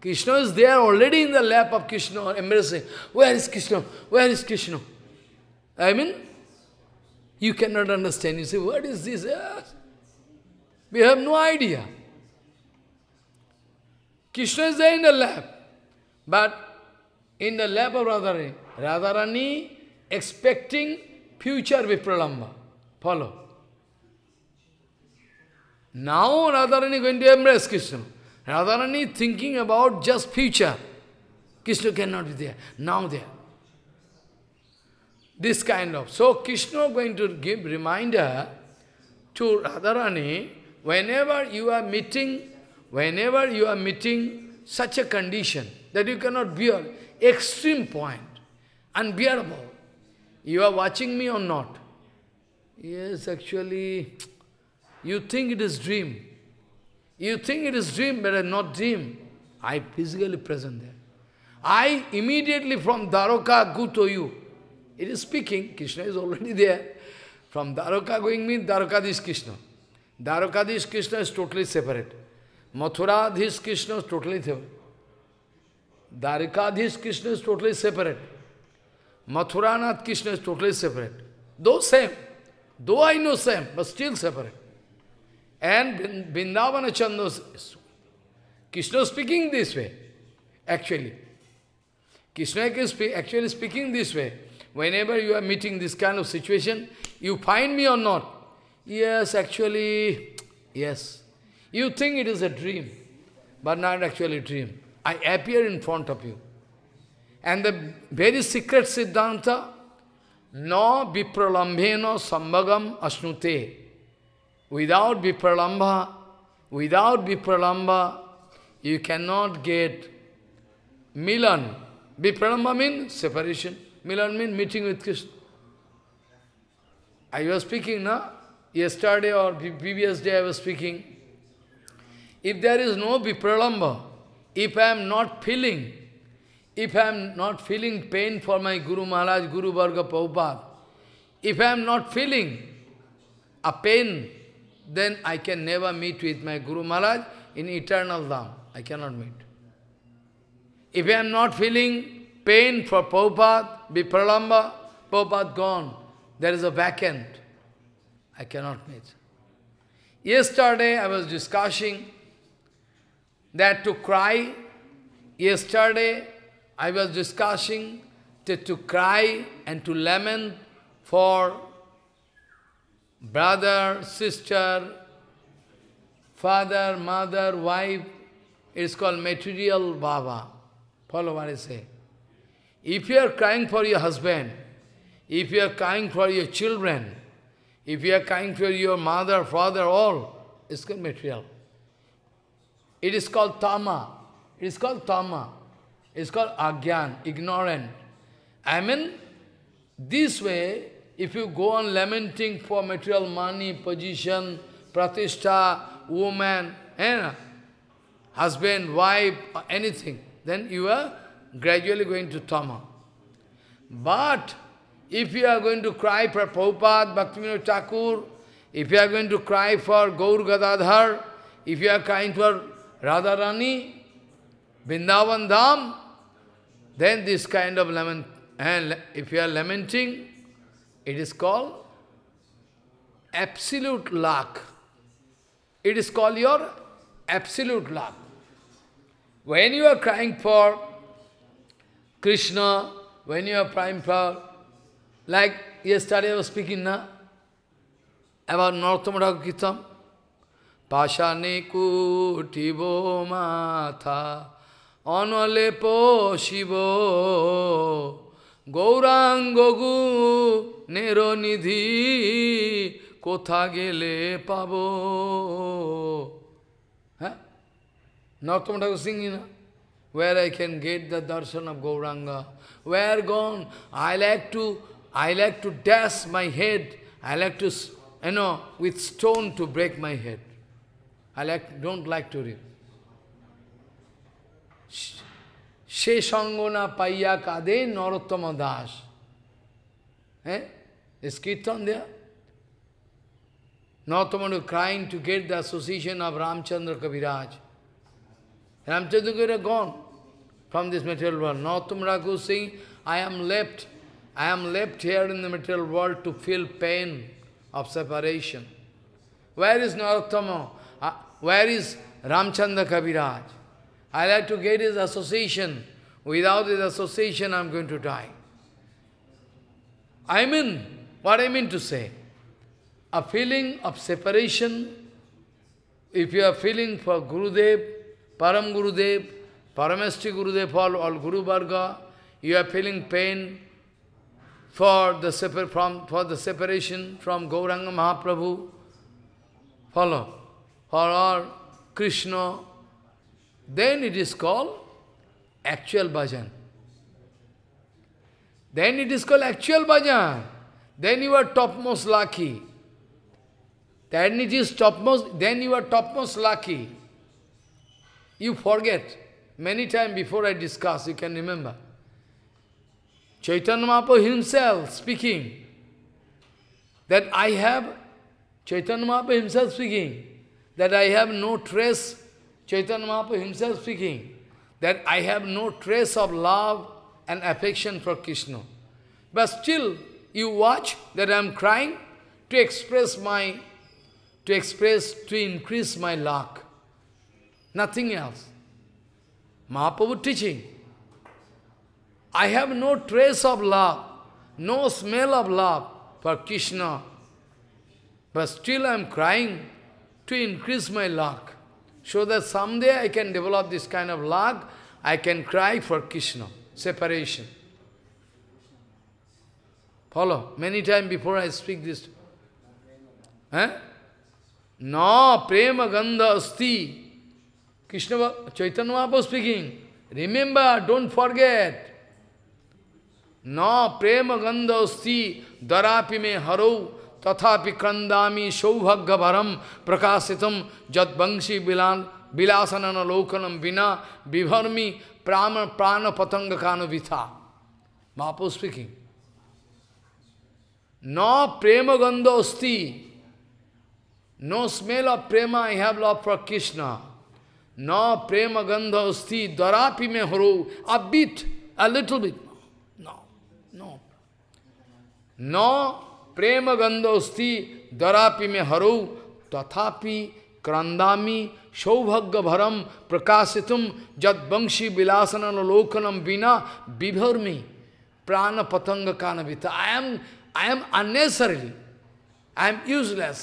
Krishna is there already in the lap of Krishna, embracing. Where is Krishna? Where is Krishna? I mean, you cannot understand. You say, what is this? Yes. We have no idea. Krishna is there in the lap. But in the lap of Radharani, Radharani expecting future Vipralamba. Follow. Now Radharani is going to embrace Krishna. Radharani thinking about just future. Krishna cannot be there. Now there. This kind of. So Krishna going to give reminder to Radharani, whenever you are meeting, whenever you are meeting such a condition that you cannot bear, extreme point, unbearable. You are watching me or not? Yes, actually, you think it is dream. You think it is dream, but it's not dream. I physically present there. I immediately from Daroka go to you. It is speaking, Krishna is already there. From Daroka going means this Krishna. this Krishna is totally separate. mathura this Krishna is totally separate. this Krishna is totally separate. Mathuranath Krishna is totally separate. Though same, though I know same, but still separate. And Vrindavana Chandra, Krishna speaking this way, actually. Krishna is actually speaking this way. Whenever you are meeting this kind of situation, you find me or not? Yes, actually, yes. You think it is a dream, but not actually a dream. I appear in front of you. And the very secret Siddhanta, no vipralambheno sambhagam asnute. Without Vipralamba, without Vipralamba, you cannot get Milan. Vipralamba means separation. Milan means meeting with Krishna. I was speaking, now Yesterday or previous day I was speaking. If there is no Vipralamba, if I am not feeling, if I am not feeling pain for my Guru Maharaj, Guru Varga Prabhupada, if I am not feeling a pain then I can never meet with my Guru Maharaj in eternal dham. I cannot meet. If I am not feeling pain for Prabhupada, Vipralamba, Prabhupada gone, there is a end. I cannot meet. Yesterday I was discussing that to cry, yesterday I was discussing that to cry and to lament for brother, sister, father, mother, wife. It's called material Baba. Follow what I say. If you are crying for your husband, if you are crying for your children, if you are crying for your mother, father, all, it's called material. It is called tama. It is called tama. It's called agyan, ignorant. I mean, this way, if you go on lamenting for material money, position, pratishtha, woman, eh, husband, wife, anything, then you are gradually going to tama. But if you are going to cry for Prabhupada, Bhaktivinoda Thakur, if you are going to cry for Gaur Gadadhar, if you are crying for Radharani, Vrindavan Dham, then this kind of lament, and eh, if you are lamenting, It is called absolute luck. It is called your absolute luck. When you are crying for Krishna, when you are crying for, like yesterday I was speaking now, about Northam Raghukitam, Pashane kutibo matha, Po Shibo, Gauranga গু নিধি কোথা গেলে পাব হ্যাঁ নর্তম ঠাকুর where I can get the darshan of Gauranga. Where gone? I like to, I like to dash my head. I like to, you know, with stone to break my head. I like, don't like to read. से संग ना पाइया का दे नरोत्तम दास है इस कीर्तन दिया Narottam crime to get the association of Ramchandra Kaviraj Ramchandra Kavi gone from this material world नौतम Raghu Singh I am left I am left here in the material world to feel pain of separation where is Narottam where is Ramchandra Kaviraj I like to get his association. Without his association, I'm going to die. I mean, what I mean to say, a feeling of separation, if you are feeling for Gurudev, Param Gurudev, Paramastri Gurudev, all, all Guru Varga, you are feeling pain for the, separ from, for the separation from Gauranga Mahaprabhu, follow, for our Krishna, then it is called actual bhajan. Then it is called actual bhajan. Then you are topmost lucky. Then it is topmost, then you are topmost lucky. You forget. Many times before I discuss, you can remember. Chaitanya Mahaprabhu himself speaking, that I have, Chaitanya Mahaprabhu himself speaking, that I have no trace Chaitanya Mahaprabhu himself speaking, that I have no trace of love and affection for Krishna. But still, you watch that I am crying to express my, to express, to increase my luck. Nothing else. Mahaprabhu teaching. I have no trace of love, no smell of love for Krishna. But still I am crying to increase my luck so that someday I can develop this kind of luck, I can cry for Krishna, separation. Follow? Many times before I speak this. Eh? No, prema gandha asti. Krishna, Chaitanya Mahaprabhu speaking. Remember, don't forget. No, prema gandha asti, Darapime me haro. तथा क्रंदामी सौभाग्यभरम प्रकाशित जद वंशी बिलान विलासनन लोकनम बिना विभर्मी प्राण प्राण पतंग कानुभिथा महापो speaking न प्रेम गंध अस्ति no smell of prem I have love for Krishna न प्रेम गंध अस्थि दरापि में हरो a bit a little bit no no no प्रेम गंधोस्ती द्वरापि में हरो तथापि क्रंदामी सौभाग्य भरम प्रकाशितुम जद वंशी विलासन अलोकनम बिना बिभर में प्राण पतंग का नीता I am I am unnecessarily I am useless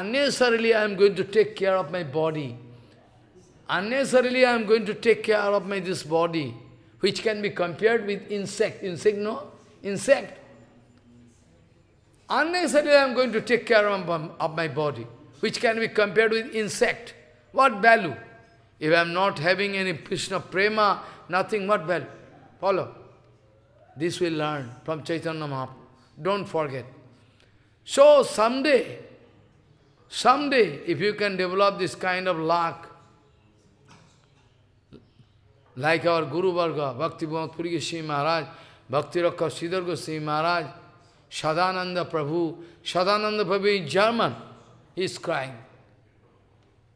unnecessarily I am going to take care of my body unnecessarily I am going to take care of my this body which can be compared with insect insect no insect Unnecessarily I am going to take care of, of my body, which can be compared with insect. What value? If I am not having any Krishna prema, nothing, what value? Follow. This we learn from Chaitanya Mahaprabhu. Don't forget. So someday, someday, if you can develop this kind of luck, like our Guru Varga, Bhakti Bhavat Puri Maharaj, Bhakti Rakha Siddhar Goswami Maharaj, Sadananda Prabhu, Sadananda Prabhu in German, he is crying.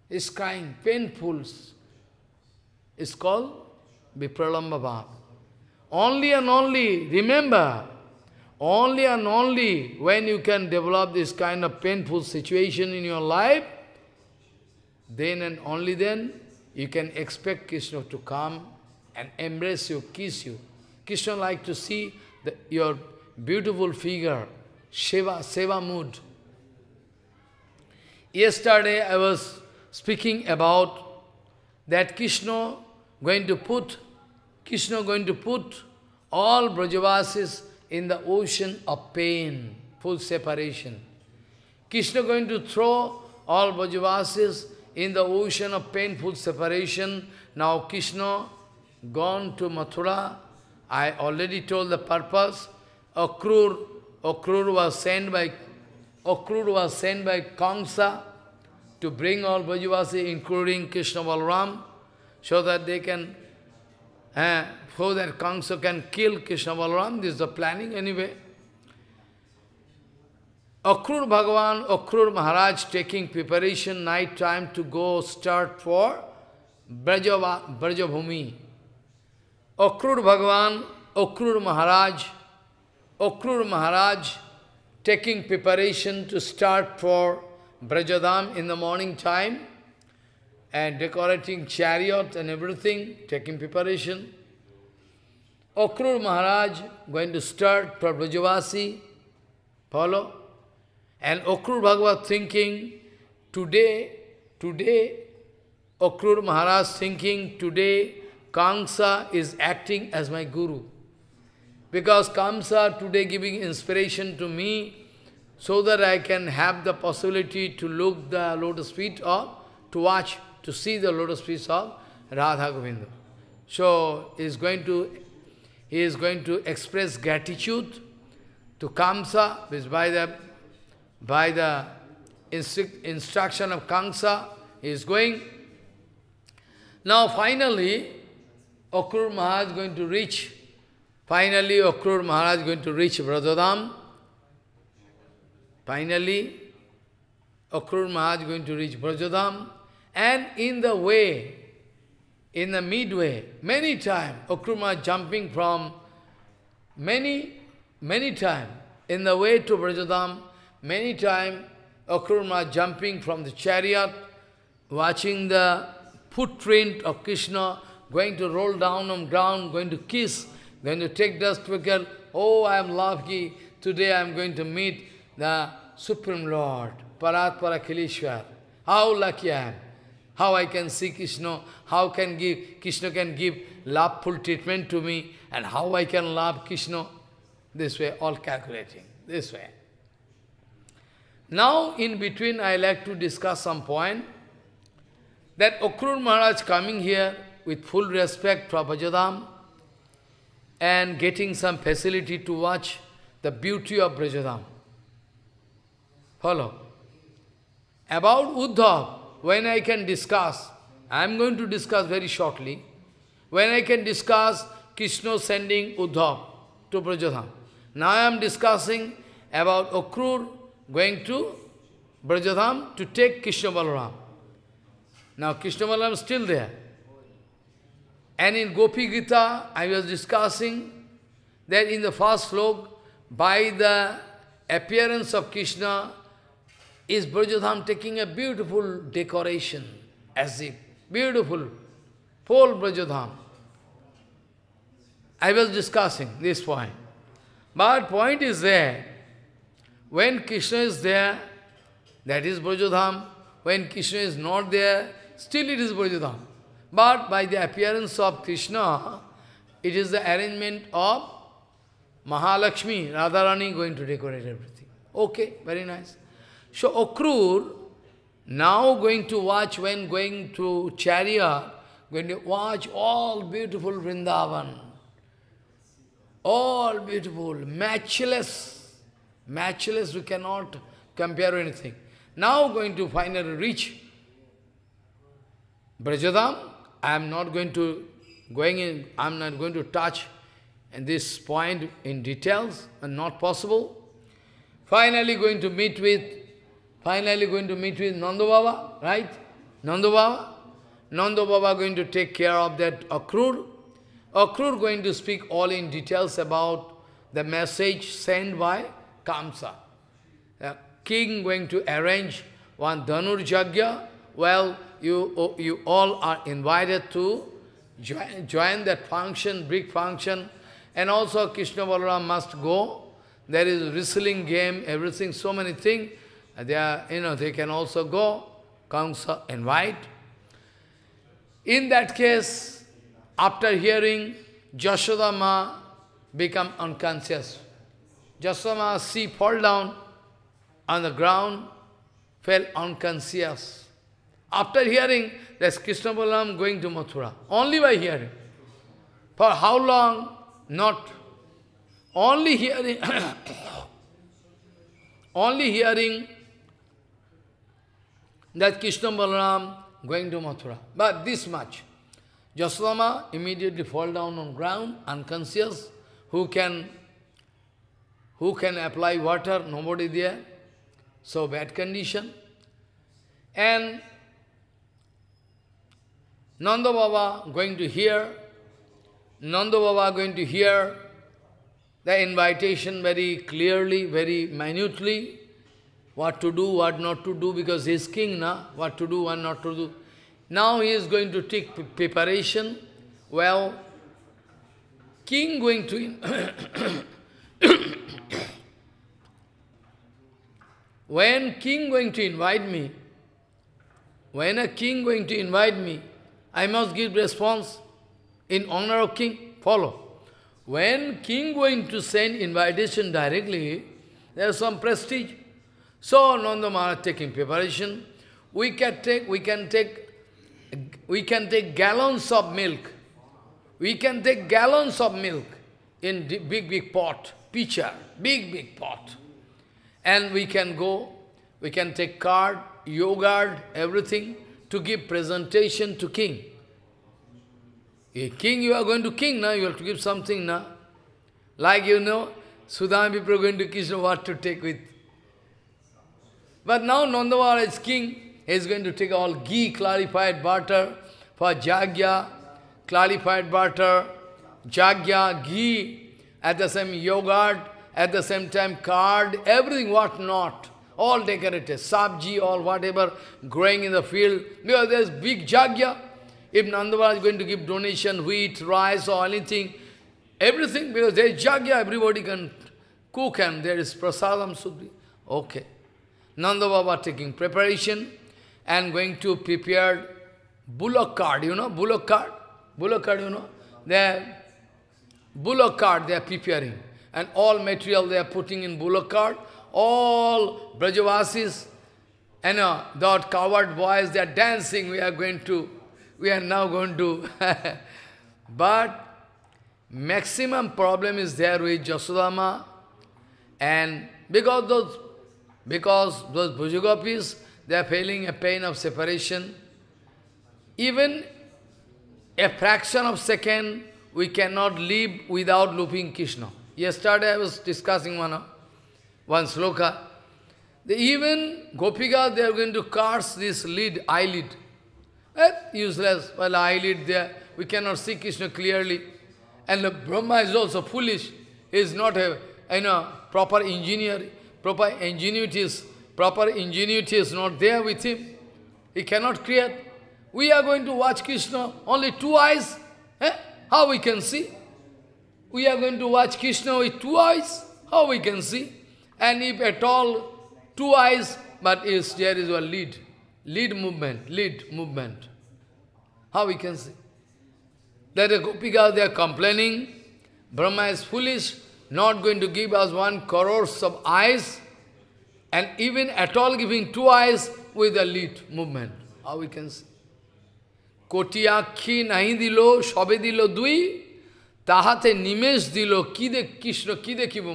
He is crying, painful. It's called Vipralamba Bhav. Only and only, remember, only and only when you can develop this kind of painful situation in your life, then and only then you can expect Krishna to come and embrace you, kiss you. Krishna like to see the, your beautiful figure, Seva, Seva mood. Yesterday I was speaking about that Krishna going to put, Krishna going to put all Brajavasis in the ocean of pain, full separation. Krishna going to throw all Brajavasis in the ocean of painful separation. Now Krishna gone to Mathura. I already told the purpose. Akrur, Akrur was sent by Akrur was sent by Kamsa to bring all Brajavasi, including Krishna Balaram, so that they can, uh, so that Kamsa can kill Krishna Balaram. This is the planning anyway. Akrur Bhagavan, Akrur Maharaj taking preparation night time to go start for Brajava, Brajabhumi. Akrur Bhagavan, Akrur Maharaj, Okrur Maharaj taking preparation to start for Brajadam in the morning time and decorating chariot and everything, taking preparation. Okrur Maharaj going to start for Brajavasi, follow? And Okrur Bhagwa thinking, today, today, Okrur Maharaj thinking, today Kansa is acting as my guru. Because Kamsa today giving inspiration to me, so that I can have the possibility to look the lotus feet of, to watch, to see the lotus feet of Radha Govinda. So he is going to he is going to express gratitude to Kamsa, which by the by the instruction of Kamsa he is going. Now finally, Akur Maharaj is going to reach Finally, Akrur Maharaj going to reach Vrajadam. Finally, Akrur Maharaj going to reach Vrajadam. And in the way, in the midway, many times, Akrur Maharaj jumping from many, many times, in the way to Vrajadam, many times, Akrur Maharaj jumping from the chariot, watching the footprint of Krishna, going to roll down on ground, going to kiss then you take the speaker, oh, I am lucky, today I am going to meet the Supreme Lord, Parat Kilishwar. How lucky I am. How I can see Krishna, how can give Krishna can give loveful treatment to me, and how I can love Krishna. This way, all calculating. This way. Now, in between, I like to discuss some point that Okrur Maharaj coming here with full respect, Prabhajadam, and getting some facility to watch the beauty of Brajadam. Follow. About Uddhav, when I can discuss, I am going to discuss very shortly, when I can discuss Krishna sending Uddhav to Brajadham. Now I am discussing about Okrur going to Brajadham to take Krishna Balaram. Now Krishna Balaram is still there. And in Gopi Gita, I was discussing that in the first slok, by the appearance of Krishna, is Brajadham taking a beautiful decoration, as if beautiful, full Brajadham. I was discussing this point. But point is there, when Krishna is there, that is Brajadham. When Krishna is not there, still it is Brajadham. But by the appearance of Krishna, it is the arrangement of Mahalakshmi, Radharani going to decorate everything. Okay, very nice. So Okrur, now going to watch when going to Chariot, going to watch all beautiful Vrindavan. All beautiful, matchless. Matchless, we cannot compare anything. Now going to finally reach Brajadam, I am not going to going in, I am not going to touch in this point in details and not possible. Finally going to meet with, finally going to meet with Nanda Baba, right? Nanda Baba. Nanda Baba going to take care of that Akrur. Akrur going to speak all in details about the message sent by Kamsa. The king going to arrange one Dhanur Jagya. Well, you, oh, you all are invited to join, join that function, big function. And also Krishna Balaram must go. There is wrestling game, everything, so many things. Uh, they are, you know, they can also go, counsel, invite. In that case, after hearing, Jashoda Ma become unconscious. Jashoda Ma, fall down on the ground, fell unconscious. After hearing, there's Krishna Balaram going to Mathura. Only by hearing. For how long? Not. Only hearing. only hearing that Krishna Balaram going to Mathura. But this much. Jaswama immediately fall down on ground, unconscious. Who can who can apply water? Nobody there. So bad condition. And Nanda Baba going to hear, Nanda Baba going to hear the invitation very clearly, very minutely, what to do, what not to do, because he is king, na? what to do, what not to do. Now he is going to take preparation. Well, king going to... when king going to invite me, when a king going to invite me, I must give response in honor of king. Follow. When king going to send invitation directly, there's some prestige. So Nanda Maharaj taking preparation. We can take, we can take, we can take gallons of milk. We can take gallons of milk in big, big pot, pitcher, big, big pot. And we can go, we can take card, yogurt, everything to give presentation to king. A king, you are going to king now, you have to give something now. Like you know, Sudama people going to Krishna what to take with. But now Nandavara is king, he is going to take all ghee, clarified butter, for jagya, clarified butter, jagya, ghee, at the same yogurt, at the same time card, everything what not all decorated, sabji, all whatever growing in the field, because there's big jagya. If Nandavara is going to give donation, wheat, rice or anything, everything, because there's jagya, everybody can cook and there is prasadam sudhi. Okay. Nandavara taking preparation and going to prepare bullock card, you know, bullock card, bullock card, you know, they bullock card they are preparing and all material they are putting in bullock cart all Brajavasis, you uh, know, that coward boys, they are dancing, we are going to, we are now going to. but maximum problem is there with Jasudama, and because those, because those Bhujagopis, they are feeling a pain of separation. Even a fraction of second, we cannot live without looping Krishna. Yesterday I was discussing one of, one sloka. They even Gopika, they are going to curse this lid, eyelid. Eh, useless, well, eyelid there, we cannot see Krishna clearly. And the Brahma is also foolish, he is not a you know, proper engineer, proper ingenuity is, proper ingenuity is not there with him. He cannot create. We are going to watch Krishna, only two eyes. Eh? How we can see? We are going to watch Krishna with two eyes. How we can see? And if at all, two eyes, but is there is a lead. Lead movement, lead movement. How we can see? That the Gopikas, they are complaining. Brahma is foolish, not going to give us one crores of eyes. And even at all giving two eyes with a lead movement. How we can see? কোটিয়াক্ষী নাহি দিল সবে দিল dui. তাহাতে নিমেষ দিল কি kide Krishna kide দেখিব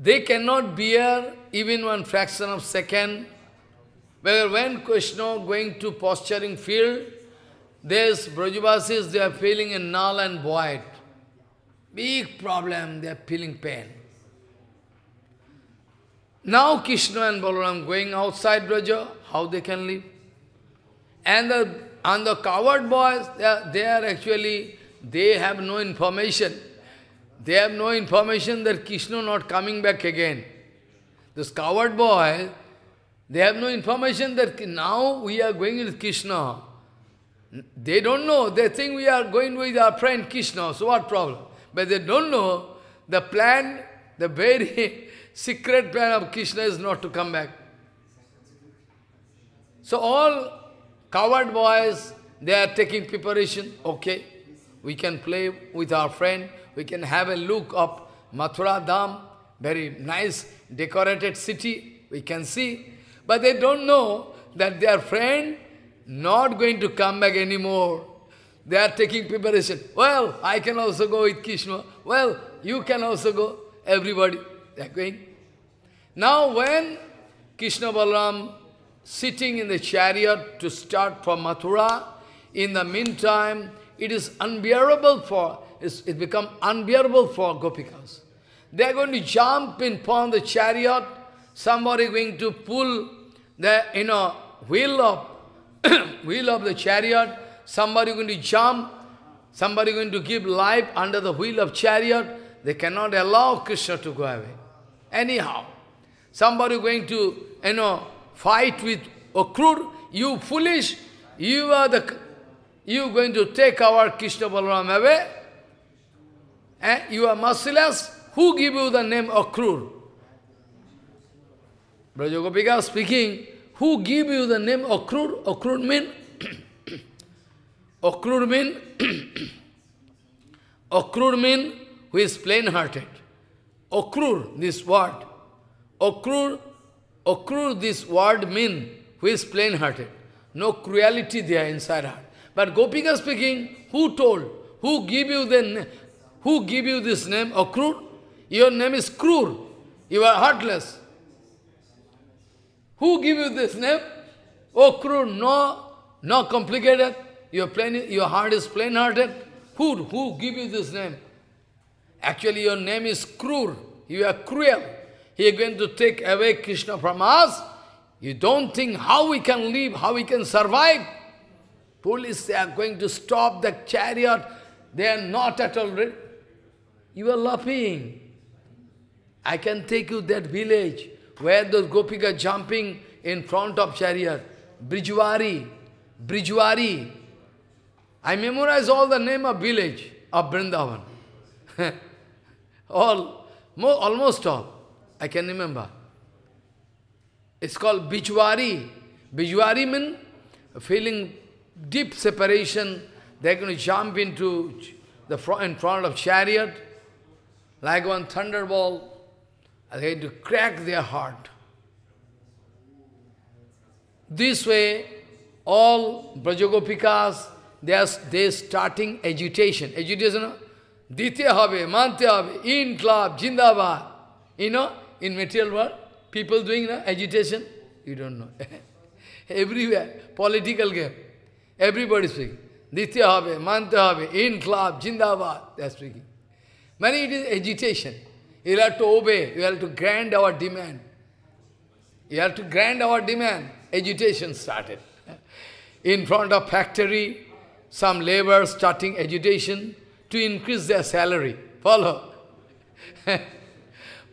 They cannot bear even one fraction of second. Where when Krishna going to posturing field, there's Brajabasis, they are feeling a null and void. Big problem, they are feeling pain. Now Krishna and Balaram going outside Braja, how they can live? And the, and the coward boys, they are, they are actually, they have no information. They have no information that Krishna not coming back again. This coward boy, they have no information that now we are going with Krishna. They don't know. They think we are going with our friend Krishna. So what problem? But they don't know the plan, the very secret plan of Krishna is not to come back. So all coward boys, they are taking preparation. Okay, we can play with our friend we can have a look of Mathura Dham, very nice decorated city, we can see. But they don't know that their friend not going to come back anymore. They are taking preparation. Well, I can also go with Krishna. Well, you can also go. Everybody, they are going. Now when Krishna Balaram sitting in the chariot to start for Mathura, in the meantime, it is unbearable for it's, becomes become unbearable for Gopikas. They are going to jump in upon the chariot, somebody going to pull the you know wheel of wheel of the chariot, somebody going to jump, somebody going to give life under the wheel of chariot. They cannot allow Krishna to go away. Anyhow, somebody going to you know fight with a Okrur, you foolish, you are the you going to take our Krishna Balaram away. Eh? You are merciless. Who give you the name Akrur? Brajagopika speaking, who give you the name Akrur? Akrur mean? Akrur mean? Akrur mean who is plain-hearted. Akrur, this word. Akrur, Akrur, this word mean who is plain-hearted. No cruelty there inside heart. But Gopika speaking, who told? Who give you the who give you this name? Akrur? Your name is Krur. You are heartless. Who give you this name? Oh, Krur, no, no complicated. Your, plain, your heart is plain-hearted. Who, who give you this name? Actually, your name is Krur. You are cruel. He is going to take away Krishna from us. You don't think how we can live, how we can survive. Police, they are going to stop the chariot. They are not at all ready. You are laughing. I can take you that village where those gopika jumping in front of chariot. Brijwari, Brijwari. I memorize all the name of village of Vrindavan. all, more, almost all, I can remember. It's called Bijwari. Bijwari means feeling deep separation. They're going to jump into the front, in front of chariot like one thunderbolt, are going to crack their heart. This way, all Brajagopikas, they are they starting agitation. Agitation, Ditya have, Mantya have, in club, Jindabad. You know, in material world, people doing no, agitation, you don't know. Everywhere, political game. Everybody speaking. Ditya have, Mantya have, in club, Jindabad, they are speaking. When it is agitation, you have to obey, you have to grant our demand. You have to grant our demand. Agitation started. In front of factory, some labor starting agitation to increase their salary. Follow.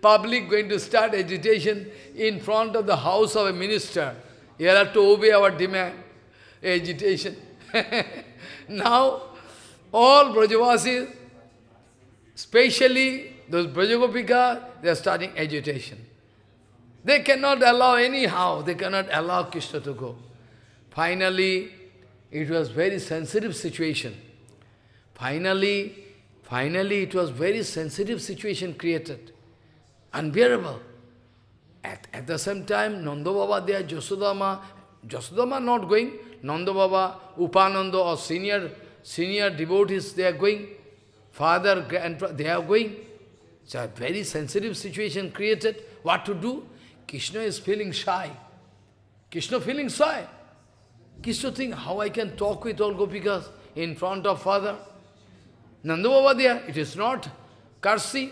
Public going to start agitation in front of the house of a minister. You have to obey our demand. Agitation. now, all Brajavasis, Especially those Brajagopika, they are starting agitation. They cannot allow anyhow, they cannot allow Krishna to go. Finally, it was very sensitive situation. Finally, finally it was very sensitive situation created. Unbearable. At, at the same time, Nanda Baba there, Jasodama, Jasodama not going, Nanda Baba, Upananda or senior, senior devotees, they are going father, grandfather, they are going. It's a very sensitive situation created. What to do? Krishna is feeling shy. Krishna feeling shy. Krishna think, how I can talk with all gopikas in front of father? Nandababa there, it is not Karsi.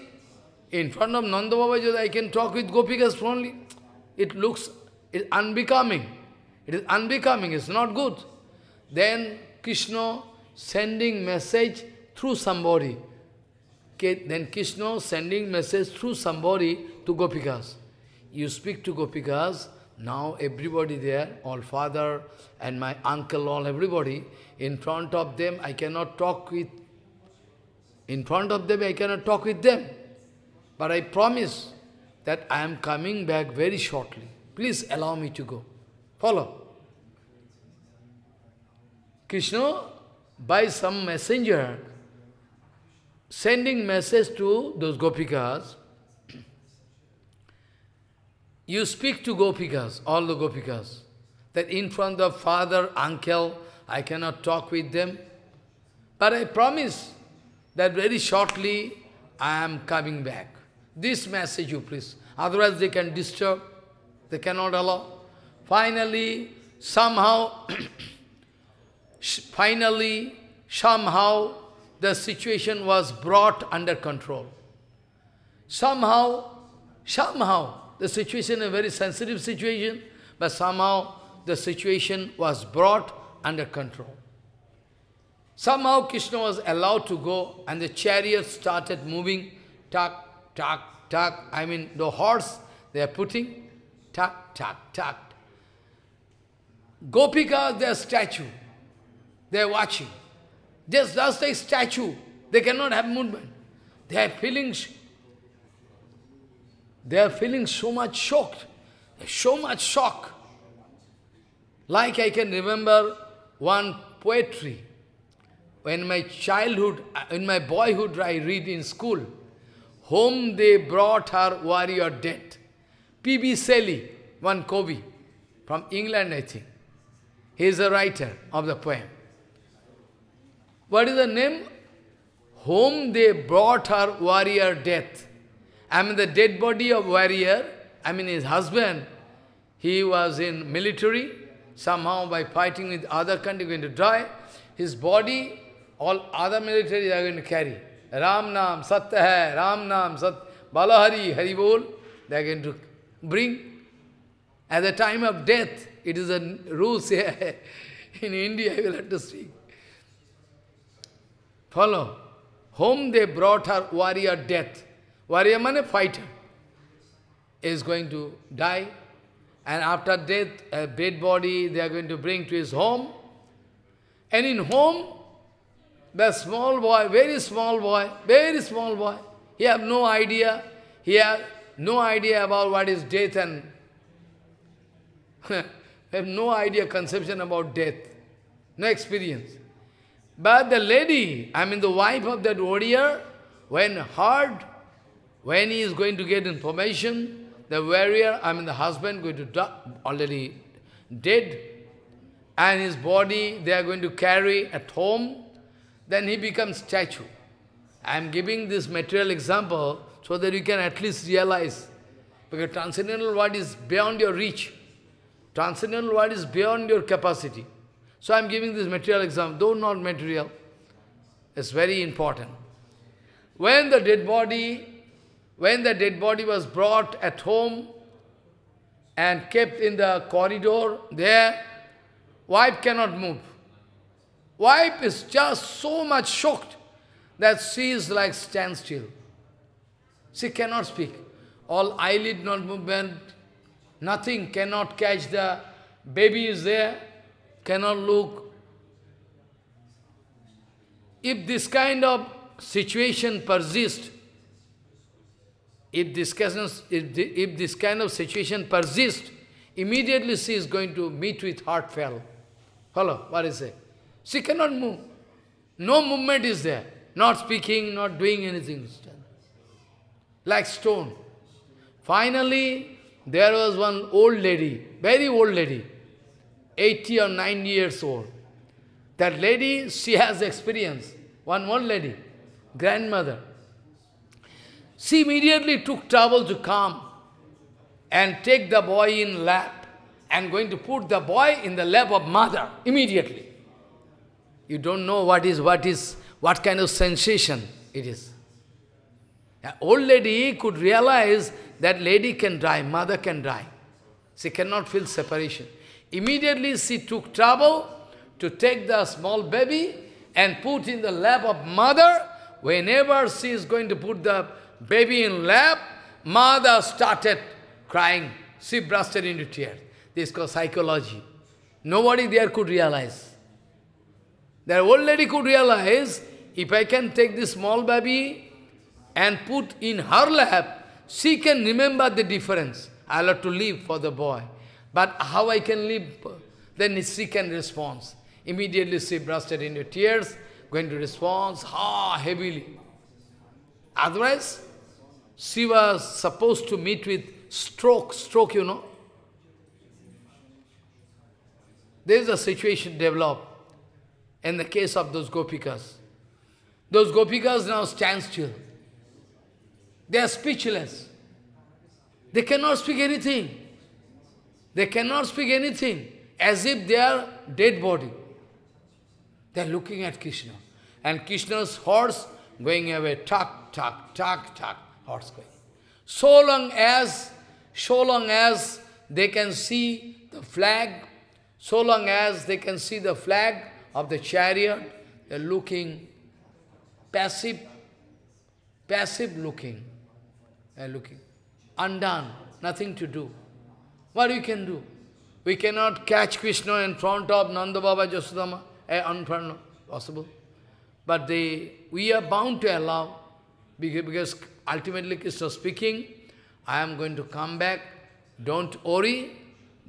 In front of Nandababa, I can talk with gopikas only. It looks it unbecoming. It is unbecoming, it's not good. Then Krishna sending message through somebody. Okay, then Krishna sending message through somebody to Gopikas. You speak to Gopikas, now everybody there, all father and my uncle, all everybody, in front of them I cannot talk with, in front of them I cannot talk with them. But I promise that I am coming back very shortly. Please allow me to go. Follow. Krishna, by some messenger, sending message to those gopikas. You speak to gopikas, all the gopikas, that in front of father, uncle, I cannot talk with them. But I promise that very shortly I am coming back. This message you please. Otherwise they can disturb. They cannot allow. Finally, somehow, finally, somehow, the situation was brought under control. Somehow, somehow, the situation a very sensitive situation, but somehow the situation was brought under control. Somehow Krishna was allowed to go and the chariot started moving, tuck, tuck, tuck. I mean, the horse they are putting, tuck, tuck, tuck. Gopika, their statue. They are watching. Just, just a statue. They cannot have movement. They are feeling, they are feeling so much shocked, so much shock. Like I can remember one poetry. When my childhood, uh, in my boyhood, I read in school, Home they brought her warrior dead. P.B. Shelley, one Kobe, from England, I think. He is a writer of the poem. What is the name? Whom they brought her warrior death. I mean the dead body of warrior, I mean his husband, he was in military, somehow by fighting with other country going to die. His body, all other military are going to carry. Ram Nam, Satya hai, Ram Nam, Sat, Balahari, Haribol, they are going to bring. At the time of death, it is a rule here. in India, I will have to speak. Follow. whom they brought her warrior death. Warrior means fighter. Is going to die. And after death, a dead body they are going to bring to his home. And in home, the small boy, very small boy, very small boy, he have no idea, he have no idea about what is death and have no idea, conception about death, no experience. But the lady, I mean the wife of that warrior, when heard, when he is going to get information, the warrior, I mean the husband going to die, already dead, and his body they are going to carry at home, then he becomes statue. I am giving this material example so that you can at least realize, because transcendental world is beyond your reach. Transcendental world is beyond your capacity. So I'm giving this material example, though not material. It's very important. When the dead body, when the dead body was brought at home and kept in the corridor there, wife cannot move. Wife is just so much shocked that she is like standstill. She cannot speak. All eyelid not movement, nothing cannot catch the baby is there cannot look. If this kind of situation persists, if this, kind of, if, the, if this kind of situation persists, immediately she is going to meet with heart failure. Hello, what is it? She cannot move. No movement is there. Not speaking, not doing anything. Like stone. Finally, there was one old lady, very old lady. 80 or 90 years old. That lady, she has experience. One more lady, grandmother. She immediately took trouble to come and take the boy in lap and going to put the boy in the lap of mother immediately. You don't know what is, what is, what kind of sensation it is. An old lady could realize that lady can die, mother can die. She cannot feel separation. Immediately she took trouble to take the small baby and put in the lap of mother. Whenever she is going to put the baby in lap, mother started crying. She bursted into tears. This is called psychology. Nobody there could realize. The old lady could realize, if I can take this small baby and put in her lap, she can remember the difference. I'll have to leave for the boy. But how I can live? Then she can respond. Immediately she bursted into tears, going to respond, ah, heavily. Otherwise, she was supposed to meet with stroke, stroke, you know. There is a situation developed in the case of those gopikas. Those gopikas now stand still. They are speechless. They cannot speak anything. They cannot speak anything, as if they are dead body. They are looking at Krishna. And Krishna's horse going away, tuck, tuck, tuck, tuck, horse going. So long as, so long as they can see the flag, so long as they can see the flag of the chariot, they are looking passive, passive looking, they are looking, undone, nothing to do. What we can do? We cannot catch Krishna in front of Nanda Baba Jasudama, eh, possible. But they, we are bound to allow, because ultimately Krishna speaking, I am going to come back, don't worry,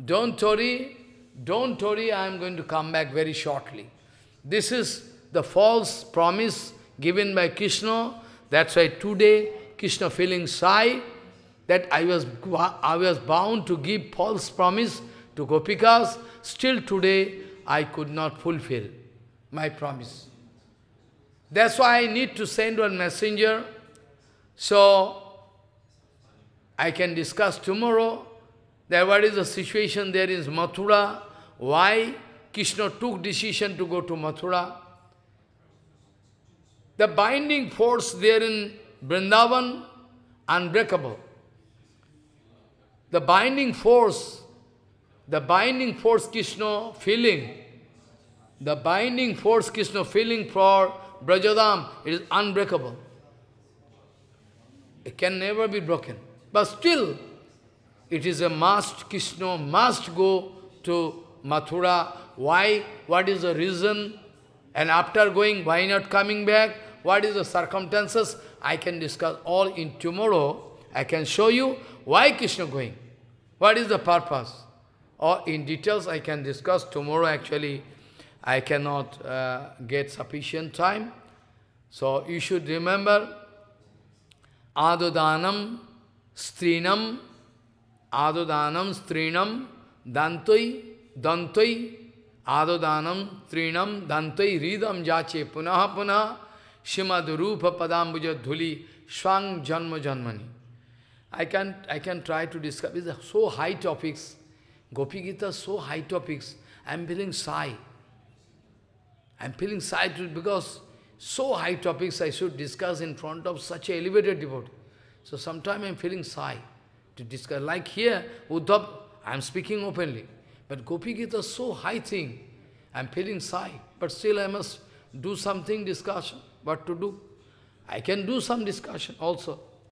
don't worry, don't worry, I am going to come back very shortly. This is the false promise given by Krishna, that's why today Krishna feeling shy, that I was, I was bound to give false promise to Gopikas, still today I could not fulfill my promise. That's why I need to send one messenger, so I can discuss tomorrow that what is the situation there is Mathura, why Krishna took decision to go to Mathura. The binding force there in Vrindavan, unbreakable. The binding force, the binding force Krishna feeling, the binding force Krishna feeling for Brajadam is unbreakable. It can never be broken. But still, it is a must, Krishna must go to Mathura. Why? What is the reason? And after going, why not coming back? What is the circumstances? I can discuss all in tomorrow. I can show you why Krishna going. What is the purpose? Or oh, in details I can discuss tomorrow actually. I cannot uh, get sufficient time. So you should remember Adodanam Strinam Adodanam Strinam Dantoi Dantoi Adodanam Strinam Dantoi Ridam Jache Punahapuna Punaha Shimadurupa Padambuja Dhuli Swang Janma Janmani I can, I can try to discuss. It's so high topics. Gopi Gita so high topics. I'm feeling shy. I'm feeling shy to, because so high topics I should discuss in front of such an elevated devotee. So sometimes I'm feeling shy to discuss. Like here, Uddhav, I'm speaking openly. But Gopi Gita is so high thing. I'm feeling shy. But still I must do something discussion. What to do? I can do some discussion also.